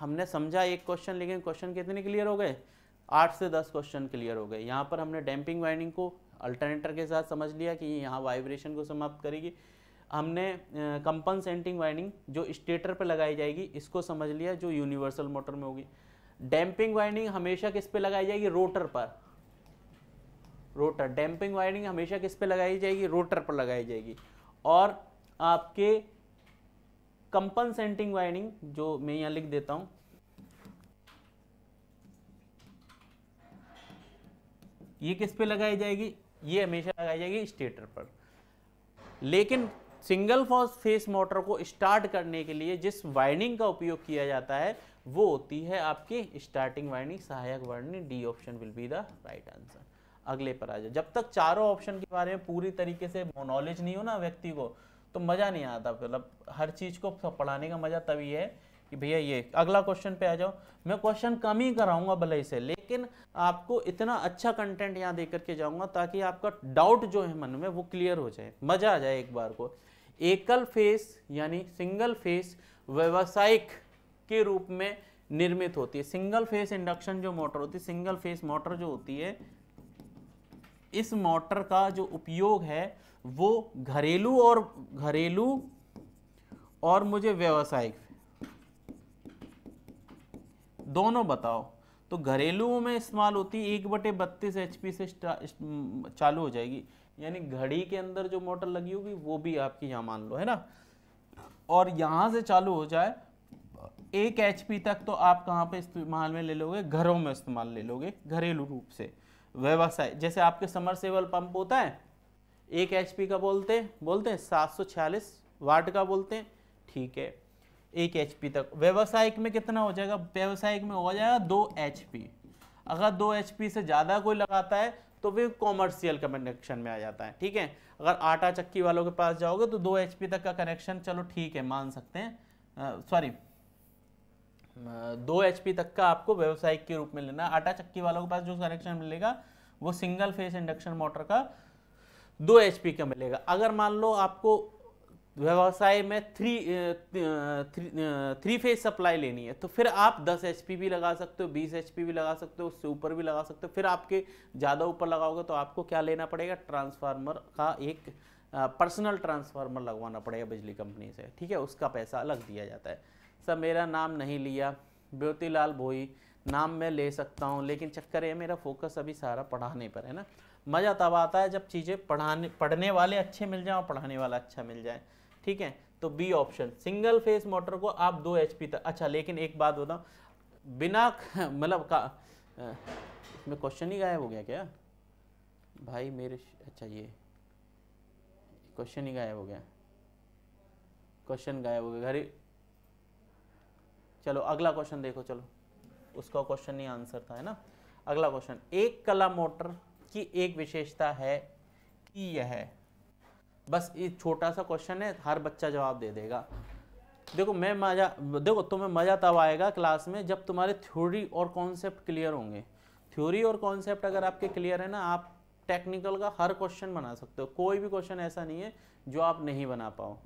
A: हमने समझा एक क्वेश्चन लेकिन क्वेश्चन कितने क्लियर हो गए आठ से दस क्वेश्चन क्लियर हो गए यहाँ पर हमने डैम्पिंग वाइंडिंग को अल्टरनेटर के साथ समझ लिया कि यहाँ वाइब्रेशन को समाप्त करेगी हमने कंपनसेंटिंग वाइंडिंग जो स्टेटर पर लगाई जाएगी इसको समझ लिया जो यूनिवर्सल मोटर में होगी डैम्पिंग वाइंडिंग हमेशा किस पे लगाई जाएगी रोटर पर रोटर डैम्पिंग वाइंडिंग हमेशा किस पे लगाई जाएगी रोटर पर लगाई जाएगी और आपके कंपनसेंटिंग वायरिंग जो मैं यहां लिख देता हूं ये किस पे लगाई जाएगी ये हमेशा लगाई जाएगी स्टेटर पर लेकिन सिंगल फॉस फेस मोटर को स्टार्ट करने के लिए जिस वाइनिंग का उपयोग किया जाता है वो होती है आपकी स्टार्टिंग वाइनिंग सहायक winding D option will be the right answer अगले पर आ जाए जब तक चारों ऑप्शन के बारे में पूरी तरीके से नॉलेज नहीं हो ना व्यक्ति को तो मज़ा नहीं आता मतलब हर चीज़ को पढ़ाने का मज़ा तभी है कि भैया ये अगला क्वेश्चन पे आ जाओ मैं क्वेश्चन कम ही कराऊंगा भले ही से लेकिन आपको इतना अच्छा कंटेंट यहाँ दे करके जाऊँगा ताकि आपका डाउट जो है मन में वो क्लियर हो जाए मज़ा आ जाए एक बार को एकल फेस यानी सिंगल फेस व्यावसायिक के रूप में निर्मित होती है सिंगल फेस इंडक्शन जो मोटर होती है सिंगल फेस मोटर जो होती है इस मोटर का जो उपयोग है वो घरेलू और घरेलू और मुझे व्यवसायिक दोनों बताओ तो घरेलुओं में इस्तेमाल होती है एक बटे बत्तीस एच से चालू हो जाएगी यानी घड़ी के अंदर जो मोटर लगी होगी वो भी आपकी यहाँ मान लो है ना और यहाँ से चालू हो जाए एक एच तक तो आप कहाँ पे इस्तेमाल में ले लोगे घरों में इस्तेमाल ले लोगे घरेलू रूप से व्यवसाय जैसे आपके समर सेवल पंप होता है एक एच का बोलते हैं बोलते हैं सात वाट का बोलते हैं ठीक है एक एच तक व्यवसायिक में कितना हो जाएगा व्यवसायिक में हो जाएगा दो एच अगर दो एच से ज़्यादा कोई लगाता है तो वे कॉमर्शियल कनेक्शन में आ जाता है ठीक है अगर आटा चक्की वालों के पास जाओगे तो दो एच तक का कनेक्शन चलो ठीक है मान सकते हैं सॉरी दो एच तक का आपको व्यवसायिक के रूप में लेना आटा चक्की वालों के पास जो कनेक्शन मिलेगा वो सिंगल फेस इंडक्शन मोटर का दो एच का मिलेगा अगर मान लो आपको व्यवसाय में three three three phase supply लेनी है तो फिर आप 10 एच भी लगा सकते हो 20 एच भी लगा सकते हो उससे ऊपर भी लगा सकते हो फिर आपके ज़्यादा ऊपर लगाओगे तो आपको क्या लेना पड़ेगा ट्रांसफार्मर का एक पर्सनल ट्रांसफार्मर लगवाना पड़ेगा बिजली कंपनी से ठीक है उसका पैसा अलग दिया जाता है सर मेरा नाम नहीं लिया ब्योतीलाल भोई नाम मैं ले सकता हूँ लेकिन चक्कर है मेरा फोकस अभी सारा पढ़ाने पर है ना मज़ा तब आता है जब चीज़ें पढ़ाने पढ़ने वाले अच्छे मिल जाएँ और पढ़ाने वाला अच्छा मिल जाए ठीक है तो B option single phase motor को आप दो एच तक अच्छा लेकिन एक बात बताऊँ बिना मतलब का इसमें क्वेश्चन ही गायब हो गया क्या भाई मेरे अच्छा ये क्वेश्चन ही गायब हो गया क्वेश्चन गायब हो गया घरे चलो अगला क्वेश्चन देखो चलो उसका क्वेश्चन ही आंसर था है ना अगला क्वेश्चन एक कला मोटर इसकी एक विशेषता है कि यह है बस ये छोटा सा क्वेश्चन है हर बच्चा जवाब दे देगा देखो मैं मज़ा देखो तुम्हें मज़ा तब आएगा क्लास में जब तुम्हारे थ्योरी और कॉन्सेप्ट क्लियर होंगे थ्योरी और कॉन्सेप्ट अगर आपके क्लियर है ना आप टेक्निकल का हर क्वेश्चन बना सकते हो कोई भी क्वेश्चन ऐसा नहीं है जो आप नहीं बना पाओ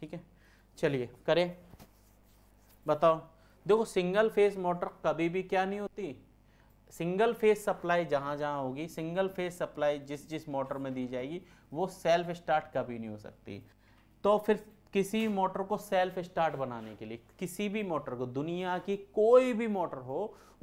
A: ठीक है चलिए करें बताओ देखो सिंगल फेज मोटर कभी भी क्या नहीं होती सिंगल फेज सप्लाई जहाँ जहाँ होगी सिंगल फेज सप्लाई जिस जिस मोटर में दी जाएगी वो सेल्फ स्टार्ट कभी नहीं हो सकती तो फिर किसी मोटर को सेल्फ स्टार्ट बनाने के लिए किसी भी मोटर को दुनिया की कोई भी मोटर हो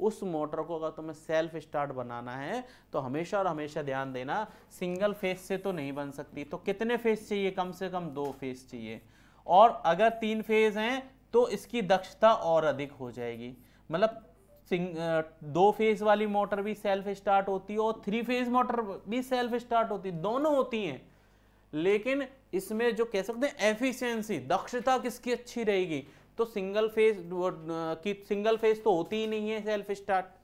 A: उस मोटर को अगर तुम्हें सेल्फ स्टार्ट बनाना है तो हमेशा और हमेशा ध्यान देना सिंगल फेज से तो नहीं बन सकती तो कितने फेज चाहिए कम से कम दो फेज चाहिए और अगर तीन फेज हैं तो इसकी दक्षता और अधिक हो जाएगी मतलब दो फेज वाली मोटर भी सेल्फ स्टार्ट होती है और थ्री फेज मोटर भी सेल्फ स्टार्ट होती है दोनों होती हैं लेकिन इसमें जो कह सकते हैं एफिशिएंसी दक्षता किसकी अच्छी रहेगी तो सिंगल फेज की सिंगल फेज तो होती ही नहीं है सेल्फ स्टार्ट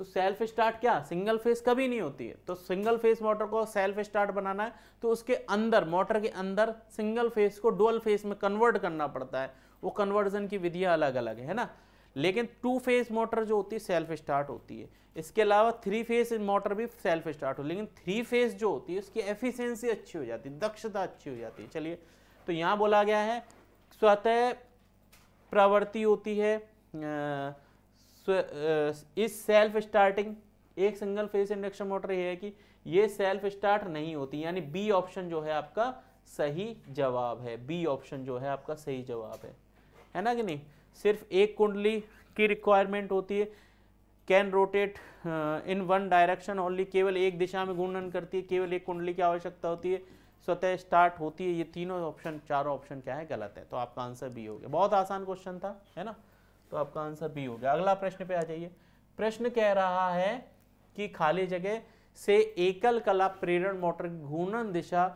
A: तो सेल्फ स्टार्ट क्या सिंगल फेस कभी नहीं होती है तो सिंगल फेस मोटर को सेल्फ स्टार्ट बनाना है तो उसके अंदर मोटर के अंदर सिंगल फेस को डुअल फेस में कन्वर्ट करना पड़ता है वो कन्वर्जन की विधियाँ अलग अलग है ना लेकिन टू फेस मोटर जो होती है सेल्फ स्टार्ट होती है इसके अलावा थ्री फेस मोटर भी सेल्फ स्टार्ट हो लेकिन थ्री फेस जो होती है उसकी एफिशिएंसी अच्छी हो जाती है दक्षता अच्छी हो जाती है चलिए तो यहाँ बोला गया है स्वतः प्रवृत्ति होती है आ, इस सेल्फ स्टार्टिंग एक सिंगल फेस इंडक्शन मोटर यह है कि ये सेल्फ स्टार्ट नहीं होती यानी बी ऑप्शन जो है आपका सही जवाब है बी ऑप्शन जो है आपका सही जवाब है है ना कि नहीं सिर्फ एक कुंडली की रिक्वायरमेंट होती है can rotate in one direction only केवल एक दिशा में घूर्णन करती है केवल एक कुंडली की आवश्यकता होती है स्वतः स्टार्ट होती है ये तीनों ऑप्शन चारों ऑप्शन क्या है गलत है तो आपका आंसर बी हो गया बहुत आसान क्वेश्चन था है ना तो आपका आंसर बी हो गया अगला प्रश्न पे आ जाइए प्रश्न कह रहा है कि खाली जगह से एकल कला प्रेरण मोटर की घूर्णन दिशा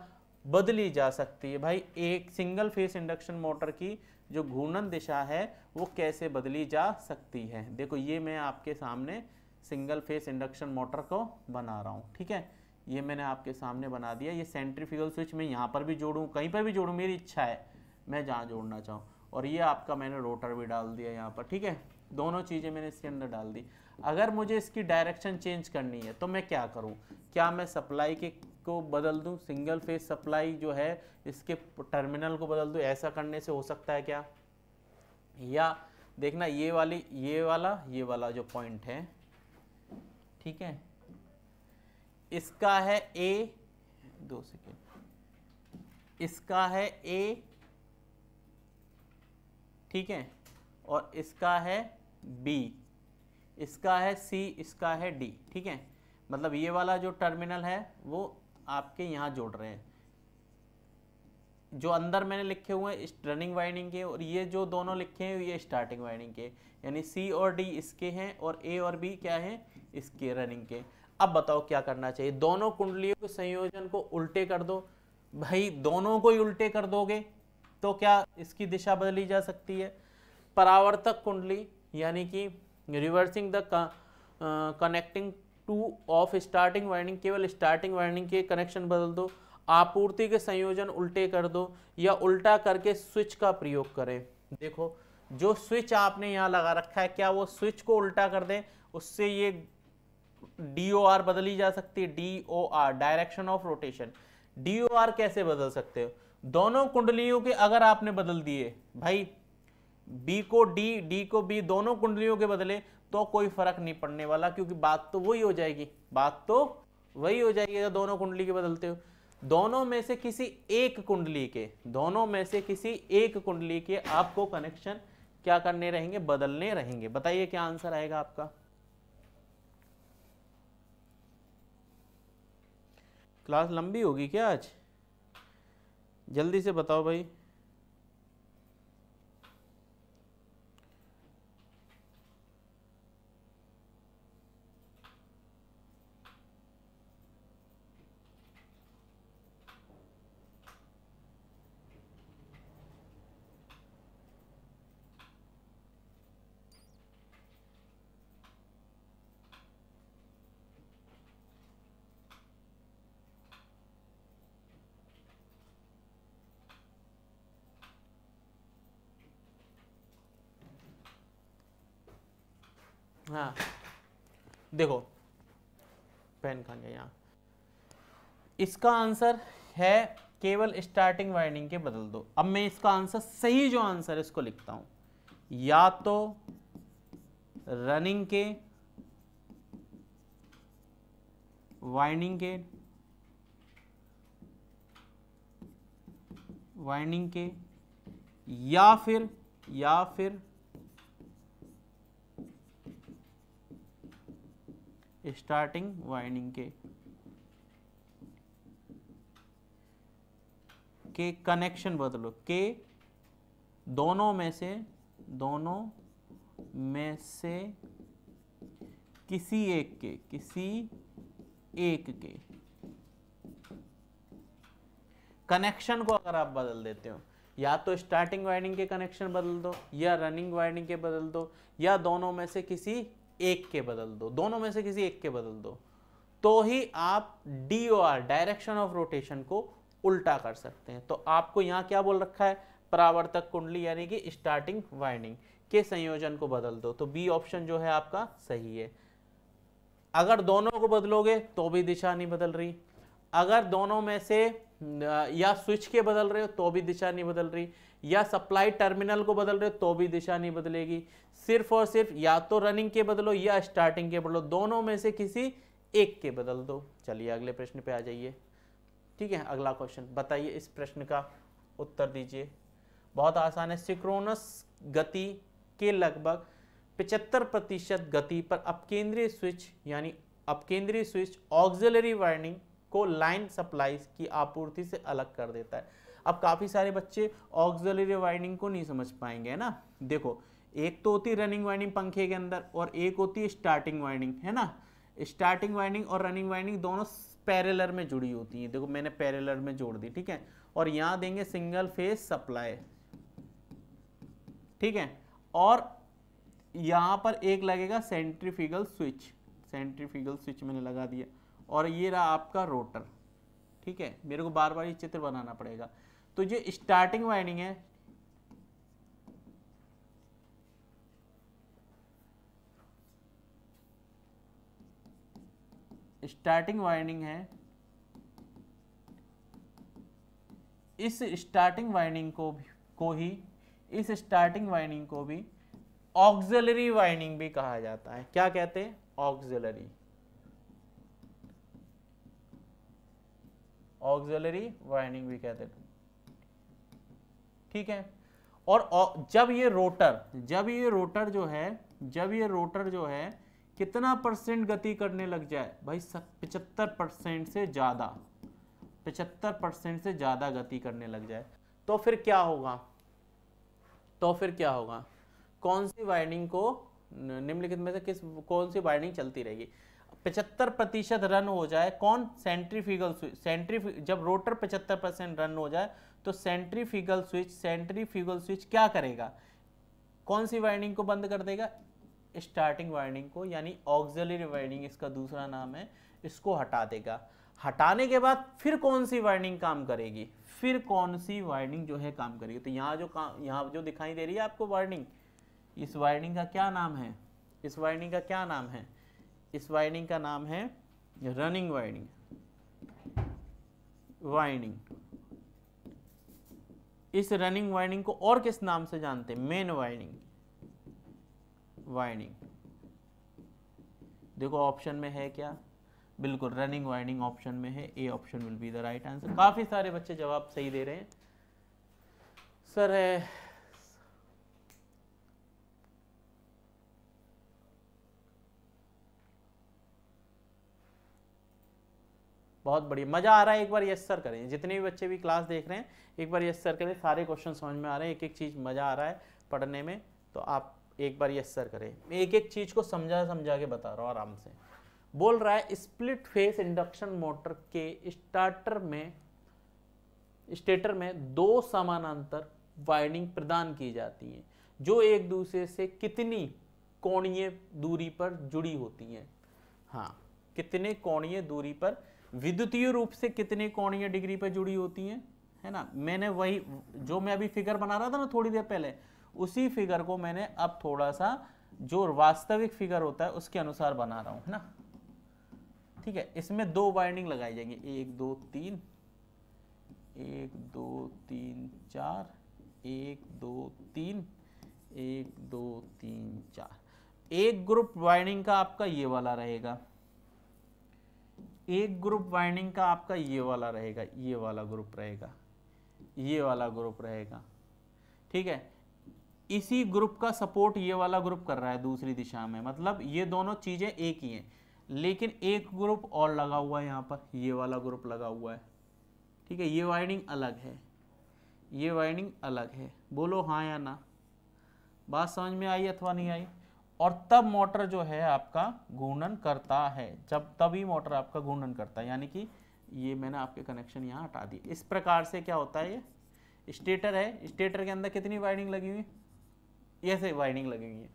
A: बदली जा सकती है भाई एक सिंगल फेस इंडक्शन मोटर की जो घूर्णन दिशा है वो कैसे बदली जा सकती है देखो ये मैं आपके सामने सिंगल फेस इंडक्शन मोटर को बना रहा हूँ ठीक है ये मैंने आपके सामने बना दिया ये सेंट्रीफ्यूगल स्विच मैं यहाँ पर भी जोड़ूँ कहीं पर भी जोड़ूँ मेरी इच्छा है मैं जहाँ जोड़ना चाहूँ और ये आपका मैंने रोटर भी डाल दिया यहाँ पर ठीक है दोनों चीज़ें मैंने इसके अंदर डाल दी अगर मुझे इसकी डायरेक्शन चेंज करनी है तो मैं क्या करूँ क्या मैं सप्लाई के को बदल दूँ सिंगल फेज सप्लाई जो है इसके टर्मिनल को बदल दूँ ऐसा करने से हो सकता है क्या या देखना ये वाली ये वाला ये वाला जो पॉइंट है ठीक है इसका है ए दो सेकेंड इसका है ए ठीक है और इसका है बी इसका है सी इसका है डी ठीक है मतलब ये वाला जो टर्मिनल है वो आपके यहाँ जोड़ रहे हैं जो अंदर मैंने लिखे हुए हैं रनिंग वाइंडिंग के और ये जो दोनों लिखे हैं ये स्टार्टिंग वाइंडिंग के यानी सी और डी इसके हैं और ए और बी क्या है इसके रनिंग के अब बताओ क्या करना चाहिए दोनों कुंडलियों के संयोजन को उल्टे कर दो भाई दोनों को ही उल्टे कर दोगे तो क्या इसकी दिशा बदली जा सकती है परावर्तक कुंडली यानी कि reversing the connecting to of starting winding केवल स्टार्टिंग वाइंडिंग के कनेक्शन बदल दो आपूर्ति के संयोजन उल्टे कर दो या उल्टा करके स्विच का प्रयोग करें देखो जो स्विच आपने यहाँ लगा रखा है क्या वो स्विच को उल्टा कर दें उससे ये डी ओ आर बदली जा सकती है D O R direction of rotation D O R कैसे बदल सकते हो दोनों कुंडलियों के अगर आपने बदल दिए भाई बी को डी डी को बी दोनों कुंडलियों के बदले तो कोई फर्क नहीं पड़ने वाला क्योंकि बात तो वही हो जाएगी बात तो वही हो जाएगी अगर दोनों कुंडली के बदलते हो दोनों में से किसी एक कुंडली के दोनों में से किसी एक कुंडली के आपको कनेक्शन क्या करने रहेंगे बदलने रहेंगे बताइए क्या आंसर आएगा आपका क्लास लंबी होगी क्या आज जल्दी से बताओ भाई हाँ देखो पेन खा गया यहाँ इसका आंसर है केवल स्टार्टिंग वाइंडिंग के बदल दो अब मैं इसका आंसर सही जो आंसर इसको लिखता हूँ या तो रनिंग के वाइंडिंग के वाइंडिंग के या फिर या फिर स्टार्टिंग वाइंडिंग के के कनेक्शन बदलो के दोनों में से दोनों में से किसी एक के किसी एक के कनेक्शन को अगर आप बदल देते हो या तो स्टार्टिंग वाइंडिंग के कनेक्शन बदल दो या रनिंग वाइंडिंग के बदल दो या दोनों में से किसी एक के बदल दो दोनों में से किसी एक के बदल दो तो ही आप D O R direction of rotation को उल्टा कर सकते हैं तो आपको यहाँ क्या बोल रखा है परावर्तक कुंडली यानी कि स्टार्टिंग वाइंडिंग के संयोजन को बदल दो तो बी ऑप्शन जो है आपका सही है अगर दोनों को बदलोगे तो भी दिशा नहीं बदल रही अगर दोनों में से या स्विच के बदल रहे हो तो भी दिशा नहीं बदल रही या सप्लाई टर्मिनल को बदल रहे हो तो भी दिशा नहीं बदलेगी सिर्फ और सिर्फ या तो रनिंग के बदलो या स्टार्टिंग के बदलो दोनों में से किसी एक के बदल दो चलिए अगले प्रश्न पे आ जाइए ठीक है अगला क्वेश्चन बताइए इस प्रश्न का उत्तर दीजिए बहुत आसान है सिक्रोनस गति के लगभग पिचहत्तर प्रतिशत गति पर अपकेंद्रीय स्विच यानी अपकेंद्रीय स्विच ऑक्सिलरी वाइंडिंग को लाइन सप्लाई की आपूर्ति से अलग कर देता है अब काफ़ी सारे बच्चे ऑक्जलरी वाइंडिंग को नहीं समझ पाएंगे है ना देखो एक तो होती है रनिंग वाइंडिंग पंखे के अंदर और एक होती है स्टार्टिंग वाइंडिंग है ना स्टार्टिंग वाइंडिंग और रनिंग वाइंडिंग दोनों पैरेलर में जुड़ी होती हैं देखो मैंने पैरेलर में जोड़ दी ठीक है और यहाँ देंगे सिंगल फेस सप्लाई ठीक है और यहाँ पर एक लगेगा सेंट्रीफिगल स्विच सेंट्रीफिगल स्विच मैंने लगा दिया और ये रहा आपका रोटर ठीक है मेरे को बार बार ये चित्र बनाना पड़ेगा तो ये स्टार्टिंग वाइंडिंग है स्टार्टिंग वाइंडिंग है इस स्टार्टिंग वाइंडिंग को भी को ही इस स्टार्टिंग वाइंडिंग को भी ऑक्सिलरी वाइंडिंग भी कहा जाता है क्या कहते हैं ऑक्सिलरी ऑक्सिलरी वाइंडिंग भी कहते हैं ठीक है और जब ये रोटर जब ये रोटर जो है जब ये रोटर जो है कितना परसेंट गति करने लग जाए भाई पचहत्तर परसेंट से ज़्यादा पचहत्तर परसेंट से ज़्यादा गति करने लग जाए तो फिर क्या होगा तो फिर क्या होगा कौन सी वाइंडिंग को निम्नलिखित में से किस कौन सी वाइंडिंग चलती रहेगी पचहत्तर प्रतिशत रन हो जाए कौन सेंट्रीफिगल स्विच सेंट्री जब रोटर पचहत्तर परसेंट रन हो जाए तो सेंट्रीफिगल स्विच सेंट्रीफ्यूगल स्विच क्या करेगा कौन सी वाइंडिंग को बंद कर देगा स्टार्टिंग वाइंडिंग को यानी ऑक्सिलरी वाइंडिंग इसका दूसरा नाम है इसको हटा देगा हटाने के बाद फिर कौन सी वाइंडिंग काम करेगी फिर कौन सी वाइंडिंग जो है काम करेगी तो यहाँ जो काम यहाँ जो दिखाई दे रही है आपको वाइंडिंग इस वाइंडिंग का क्या नाम है इस वाइंडिंग का क्या नाम है इस वाइंडिंग का नाम है रनिंग वाइंडिंग वाइंडिंग इस रनिंग वाइंडिंग को और किस नाम से जानते हैं मेन वाइंडिंग वाइंडिंग देखो ऑप्शन में है क्या बिल्कुल रनिंग वाइंडिंग ऑप्शन में है A option will be the right answer काफ़ी सारे बच्चे जवाब सही दे रहे हैं सर बहुत बढ़िया मज़ा आ रहा है एक बार यस सर करें जितने भी बच्चे भी क्लास देख रहे हैं एक बार यस सर करें सारे क्वेश्चन समझ में आ रहे हैं एक एक चीज़ मज़ा आ रहा है पढ़ने में तो आप एक बार यस सर करें एक एक चीज़ को समझा समझा के बता रहा हूँ आराम से बोल रहा है स्प्लिट फेस इंडक्शन मोटर के स्टार्टर में स्टेटर में दो समानांतर वाइंडिंग प्रदान की जाती है जो एक दूसरे से कितनी कोणीय दूरी पर जुड़ी होती है हाँ कितने कोणीय दूरी पर विद्युतीय रूप से कितने कोणीय डिग्री पर जुड़ी होती हैं है ना मैंने वही जो मैं अभी फिगर बना रहा था ना थोड़ी देर पहले उसी फिगर को मैंने अब थोड़ा सा जो वास्तविक फिगर होता है उसके अनुसार बना रहा हूँ है ना ठीक है इसमें दो वाइंडिंग लगाई जाएंगी एक दो तीन एक दो तीन चार एक दो तीन एक दो तीन चार एक ग्रुप वाइंडिंग का आपका ये वाला रहेगा एक ग्रुप वाइंडिंग का आपका ये वाला रहेगा ये वाला ग्रुप रहेगा ये वाला ग्रुप रहेगा ठीक है इसी ग्रुप का सपोर्ट ये वाला ग्रुप कर रहा है दूसरी दिशा में मतलब ये दोनों चीज़ें एक ही हैं लेकिन एक ग्रुप और लगा हुआ है यहाँ पर ये वाला ग्रुप लगा हुआ है ठीक है ये वाइंडिंग अलग है ये वाइंडिंग अलग है बोलो हाँ या ना बात समझ में आई अथवा नहीं आई और तब मोटर जो है आपका घूर्णन करता है जब तभी मोटर आपका घूर्णन करता है यानी कि ये मैंने आपके कनेक्शन यहाँ हटा दिए इस प्रकार से क्या होता है ये स्टेटर है स्टेटर के अंदर कितनी वाइंडिंग लगी हुई है ऐसे वाइंडिंग लगी हुई है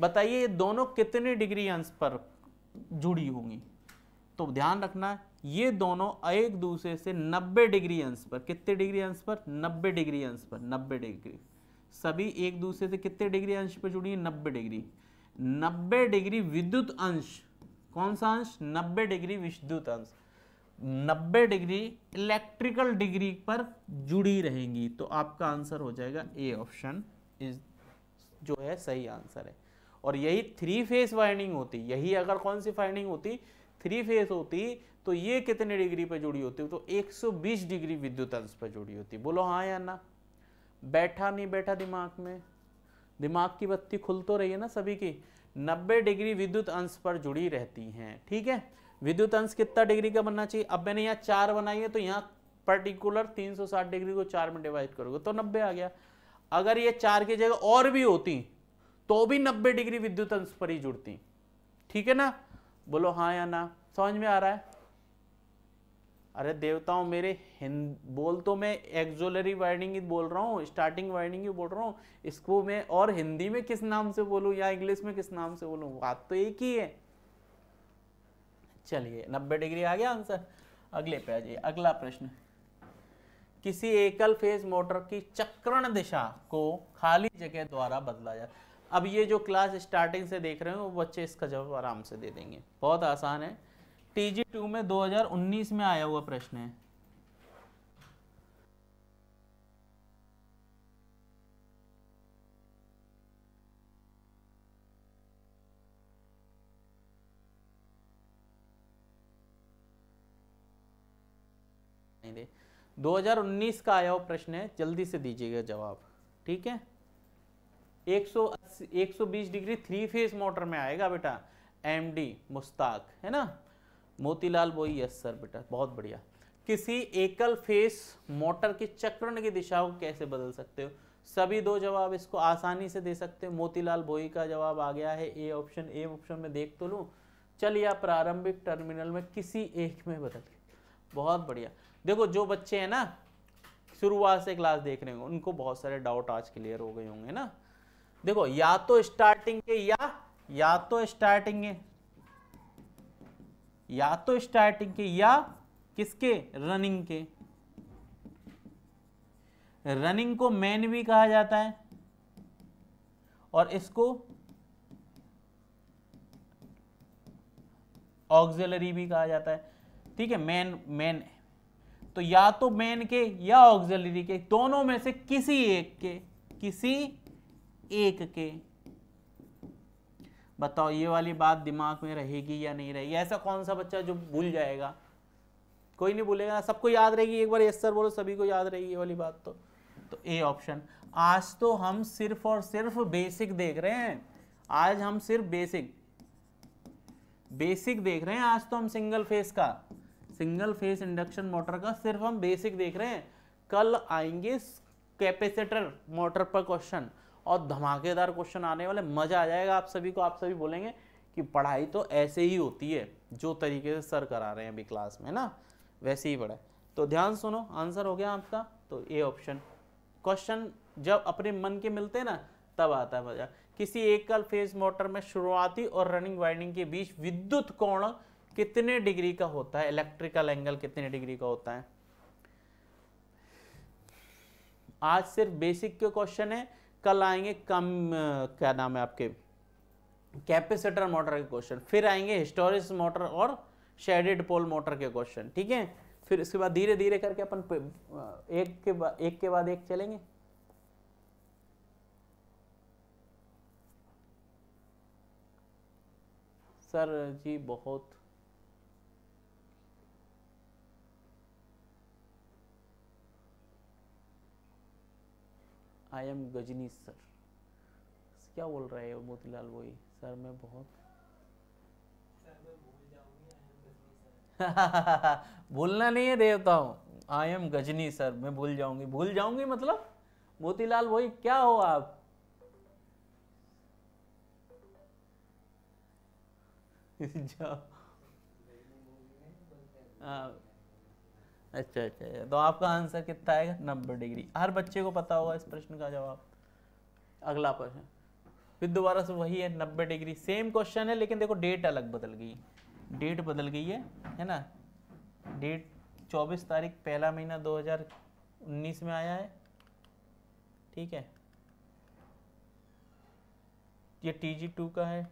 A: बताइए ये दोनों कितने डिग्री अंश पर जुड़ी होंगी तो ध्यान रखना ये दोनों एक दूसरे से 90 डिग्री अंश पर कितने डिग्री अंश पर 90 डिग्री अंश पर 90 डिग्री सभी एक दूसरे से कितने डिग्री अंश पर जुड़ी है 90 डिग्री 90 डिग्री विद्युत अंश कौन सा अंश 90 डिग्री विद्युत अंश 90 डिग्री इलेक्ट्रिकल डिग्री पर जुड़ी रहेंगी तो आपका आंसर हो जाएगा ए ऑप्शन इज जो है सही आंसर है और यही थ्री फेस वाइंडिंग होती यही अगर कौन सी वाइंडिंग होती थ्री फेस होती तो ये कितने डिग्री पर जुड़ी होती तो 120 डिग्री विद्युत अंश पर जुड़ी होती बोलो हाँ या ना बैठा नहीं बैठा दिमाग में दिमाग की बत्ती खुल तो रही है ना सभी की 90 डिग्री विद्युत अंश पर जुड़ी रहती हैं ठीक है विद्युत अंश कितना डिग्री का बनना चाहिए अब मैंने यहाँ चार बनाई है तो यहाँ पर्टिकुलर 360 डिग्री को चार में डिवाइड करोगे तो 90 आ गया अगर ये चार की जगह और भी होती तो भी 90 डिग्री विद्युत अंश पर ही जुड़ती ठीक है ना बोलो हाँ या ना समझ में आ रहा है अरे देवताओं मेरे हिंद बोल तो मैं एक्जोलरी वर्डिंग ही बोल रहा हूँ स्टार्टिंग वर्निंग ही बोल रहा हूँ इसको मैं और हिंदी में किस नाम से बोलूँ या इंग्लिश में किस नाम से बोलूँ बात तो एक ही है चलिए नब्बे डिग्री आ गया आंसर अगले पे आ जाइए अगला प्रश्न किसी एकल फेज मोटर की चक्रण दिशा को खाली जगह द्वारा बदला जाए अब ये जो क्लास स्टार्टिंग से देख रहे हो वो बच्चे इसका जवाब आराम से दे देंगे बहुत आसान है टीजी टू में 2019 में आया हुआ प्रश्न है दे 2019 का आया हुआ प्रश्न है जल्दी से दीजिएगा जवाब ठीक है 180 120 डिग्री थ्री फेज मोटर में आएगा बेटा एमडी मुस्ताक है ना मोतीलाल बोई यस सर बेटा बहुत बढ़िया किसी एकल फेस मोटर के चक्रण की दिशा को कैसे बदल सकते हो सभी दो जवाब इसको आसानी से दे सकते हो मोतीलाल बोई का जवाब आ गया है ए ऑप्शन ए ऑप्शन में देख तो लूँ चल या प्रारंभिक टर्मिनल में किसी एक में बदल बहुत बढ़िया देखो जो बच्चे हैं ना शुरुआत से क्लास देख रहे हो उनको बहुत सारे डाउट आज क्लियर हो गए होंगे ना देखो या तो स्टार्टिंग के या या तो स्टार्टिंग है या तो स्टार्टिंग के या किसके रनिंग के रनिंग को मैन भी कहा जाता है और इसको ऑक्सिलरी भी कहा जाता है ठीक है मैन मैन तो या तो मैन के या ऑक्सिलरी के दोनों में से किसी एक के किसी एक के बताओ ये वाली बात दिमाग में रहेगी या नहीं रहेगी ऐसा कौन सा बच्चा जो भूल जाएगा कोई नहीं भूलेगा सबको याद रहेगी एक बार यस सर बोलो सभी को याद रहेगी ये वाली बात तो तो ए ऑप्शन आज तो हम सिर्फ और सिर्फ बेसिक देख रहे हैं आज हम सिर्फ बेसिक बेसिक देख रहे हैं आज तो हम सिंगल फेस का सिंगल फेस इंडक्शन मोटर का सिर्फ हम बेसिक देख रहे हैं कल आएंगे कैपेसिटर मोटर पर क्वेश्चन और धमाकेदार क्वेश्चन आने वाले मज़ा आ जाएगा आप सभी को आप सभी बोलेंगे कि पढ़ाई तो ऐसे ही होती है जो तरीके से सर करा रहे हैं अभी क्लास में ना वैसे ही पढ़ाए तो ध्यान सुनो आंसर हो गया आपका तो ए ऑप्शन क्वेश्चन जब अपने मन के मिलते हैं ना तब आता है मजा किसी एकल फेज मोटर में शुरुआती और रनिंग वाइंडिंग के बीच विद्युत कोण कितने डिग्री का होता है इलेक्ट्रिकल एंगल कितने डिग्री का होता है आज सिर्फ बेसिक के क्वेश्चन है कल आएंगे कम क्या नाम है आपके कैपेसिटर मोटर के क्वेश्चन फिर आएंगे हिस्टोरिस मोटर और शेडेड पोल मोटर के क्वेश्चन ठीक है फिर इसके बाद धीरे धीरे करके अपन एक के बाद एक के बाद एक चलेंगे सर जी बहुत आई एम गजनी सर क्या बोल रहे हैं मोतीलाल वही सर मैं बहुत भूलना नहीं है हूँ आई एम गजनी सर मैं भूल जाऊंगी भूल जाऊंगी मतलब मोतीलाल वही क्या हो आप जाओ हाँ। अच्छा, अच्छा अच्छा तो आपका आंसर कितना आएगा नब्बे डिग्री हर बच्चे को पता होगा इस प्रश्न का जवाब अगला प्रश्न फिर दोबारा से वही है नब्बे डिग्री सेम क्वेश्चन है लेकिन देखो डेट अलग बदल गई डेट बदल गई है है ना डेट चौबीस तारीख पहला महीना 2019 में आया है ठीक है ये टी जी टू का है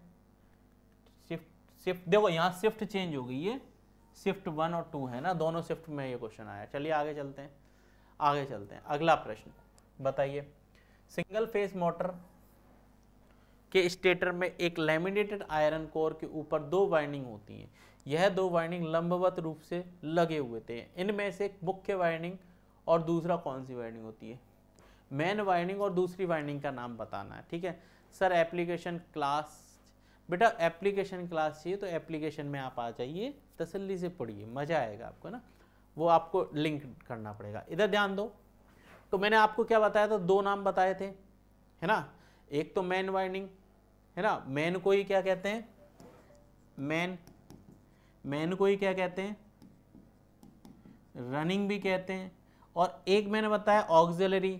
A: शिफ्ट शिफ्ट देखो यहाँ शिफ्ट चेंज हो गई है शिफ्ट वन और टू है ना दोनों शिफ्ट में ये क्वेश्चन आया चलिए आगे चलते हैं आगे चलते हैं अगला प्रश्न बताइए सिंगल फेज मोटर के स्टेटर में एक लेमिनेटेड आयरन कोर के ऊपर दो वाइंडिंग होती हैं यह दो वाइंडिंग लंबवत रूप से लगे हुए थे इनमें से मुख्य वाइंडिंग और दूसरा कौन सी वाइंडिंग होती है मेन वाइंडिंग और दूसरी वाइंडिंग का नाम बताना है ठीक है सर एप्लीकेशन क्लास बेटा एप्लीकेशन क्लास चाहिए तो एप्लीकेशन में आप आ जाइए तसल्ली से पढ़िए मज़ा आएगा आपको ना वो आपको लिंक करना पड़ेगा इधर ध्यान दो तो मैंने आपको क्या बताया था दो नाम बताए थे है ना एक तो मैन वाइंडिंग है ना मैन को ही क्या कहते हैं मैन मैन को ही क्या कहते हैं रनिंग भी कहते हैं और एक मैंने बताया ऑक्सिलरी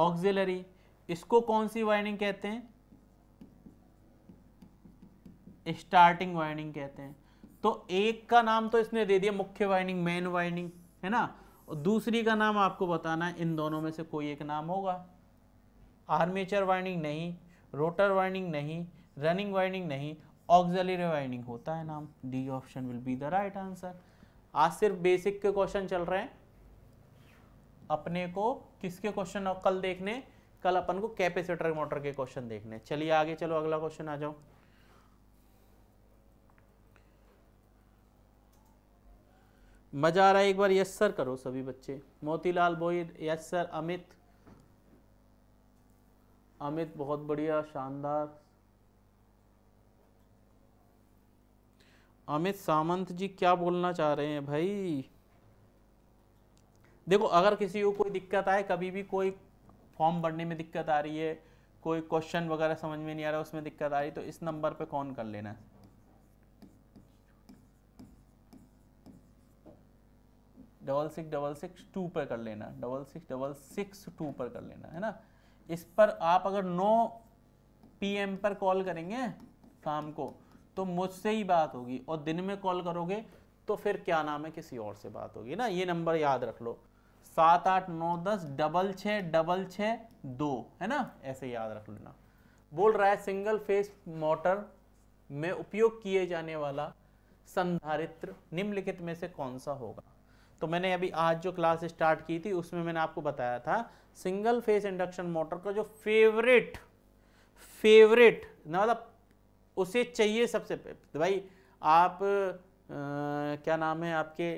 A: ऑक्सिलरी इसको कौन सी वाइंडिंग कहते हैं स्टार्टिंग वाइंडिंग कहते हैं तो एक का नाम तो इसने दे दिया मुख्य वाइंडिंग मेन वाइंडिंग है ना और दूसरी का नाम आपको बताना है इन दोनों में से कोई एक नाम होगा आर्मेचर वाइंडिंग नहीं रोटर वाइंडिंग नहीं रनिंग वाइंडिंग नहीं ऑक्जलरी वाइंडिंग होता है नाम D option will be the right answer आज सिर्फ बेसिक के क्वेश्चन चल रहे हैं अपने को किसके क्वेश्चन कल देखने कल अपन को कैपेसिटर मोटर के क्वेश्चन देखने चलिए आगे चलो अगला क्वेश्चन आ जाओ मजा आ रहा है एक बार यस सर करो सभी बच्चे मोतीलाल बोई यस सर अमित अमित बहुत बढ़िया शानदार अमित सामंत जी क्या बोलना चाह रहे हैं भाई देखो अगर किसी को कोई दिक्कत आए कभी भी कोई फॉर्म भरने में दिक्कत आ रही है कोई क्वेश्चन वगैरह समझ में नहीं आ रहा उसमें दिक्कत आ रही तो इस नंबर पे कौन कर लेना double six double six two पर कर लेना double six double six two पर कर लेना है ना इस पर आप अगर नौ पीएम पर कॉल करेंगे शाम को तो मुझसे ही बात होगी और दिन में कॉल करोगे तो फिर क्या नाम है किसी और से बात होगी ना ये नंबर याद रख लो सात आठ नौ दस डबल छ डबल छ दो है ना ऐसे याद रख लेना बोल रहा है सिंगल फेस मोटर में उपयोग किए जाने वाला संधारित्र निम्नलिखित में से कौन सा होगा तो मैंने अभी आज जो क्लास स्टार्ट की थी उसमें मैंने आपको बताया था सिंगल फेस इंडक्शन मोटर का जो फेवरेट फेवरेट ना मतलब उसे चाहिए सबसे तो भाई आप आ, क्या नाम है आपके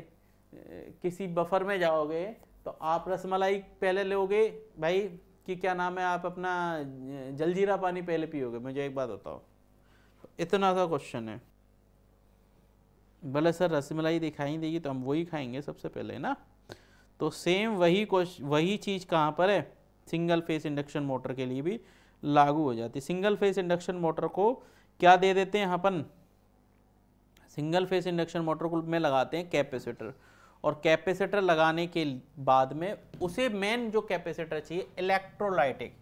A: किसी बफर में जाओगे तो आप रसमलाई पहले लोगे भाई कि क्या नाम है आप अपना जलजीरा पानी पहले पियोगे मुझे एक बात बताओ इतना सा क्वेश्चन है भले सर रसमलाई दिखाई देगी तो हम वही खाएंगे सबसे पहले ना तो सेम वही क्वेश्चन वही चीज़ कहाँ पर है सिंगल फेस इंडक्शन मोटर के लिए भी लागू हो जाती है सिंगल फेस इंडक्शन मोटर को क्या दे देते हैं अपन सिंगल फेस इंडक्शन मोटर को में लगाते हैं कैपेसिटर और कैपेसिटर लगाने के बाद में उसे मेन जो कैपेसिटर चाहिए इलेक्ट्रोलाइटिक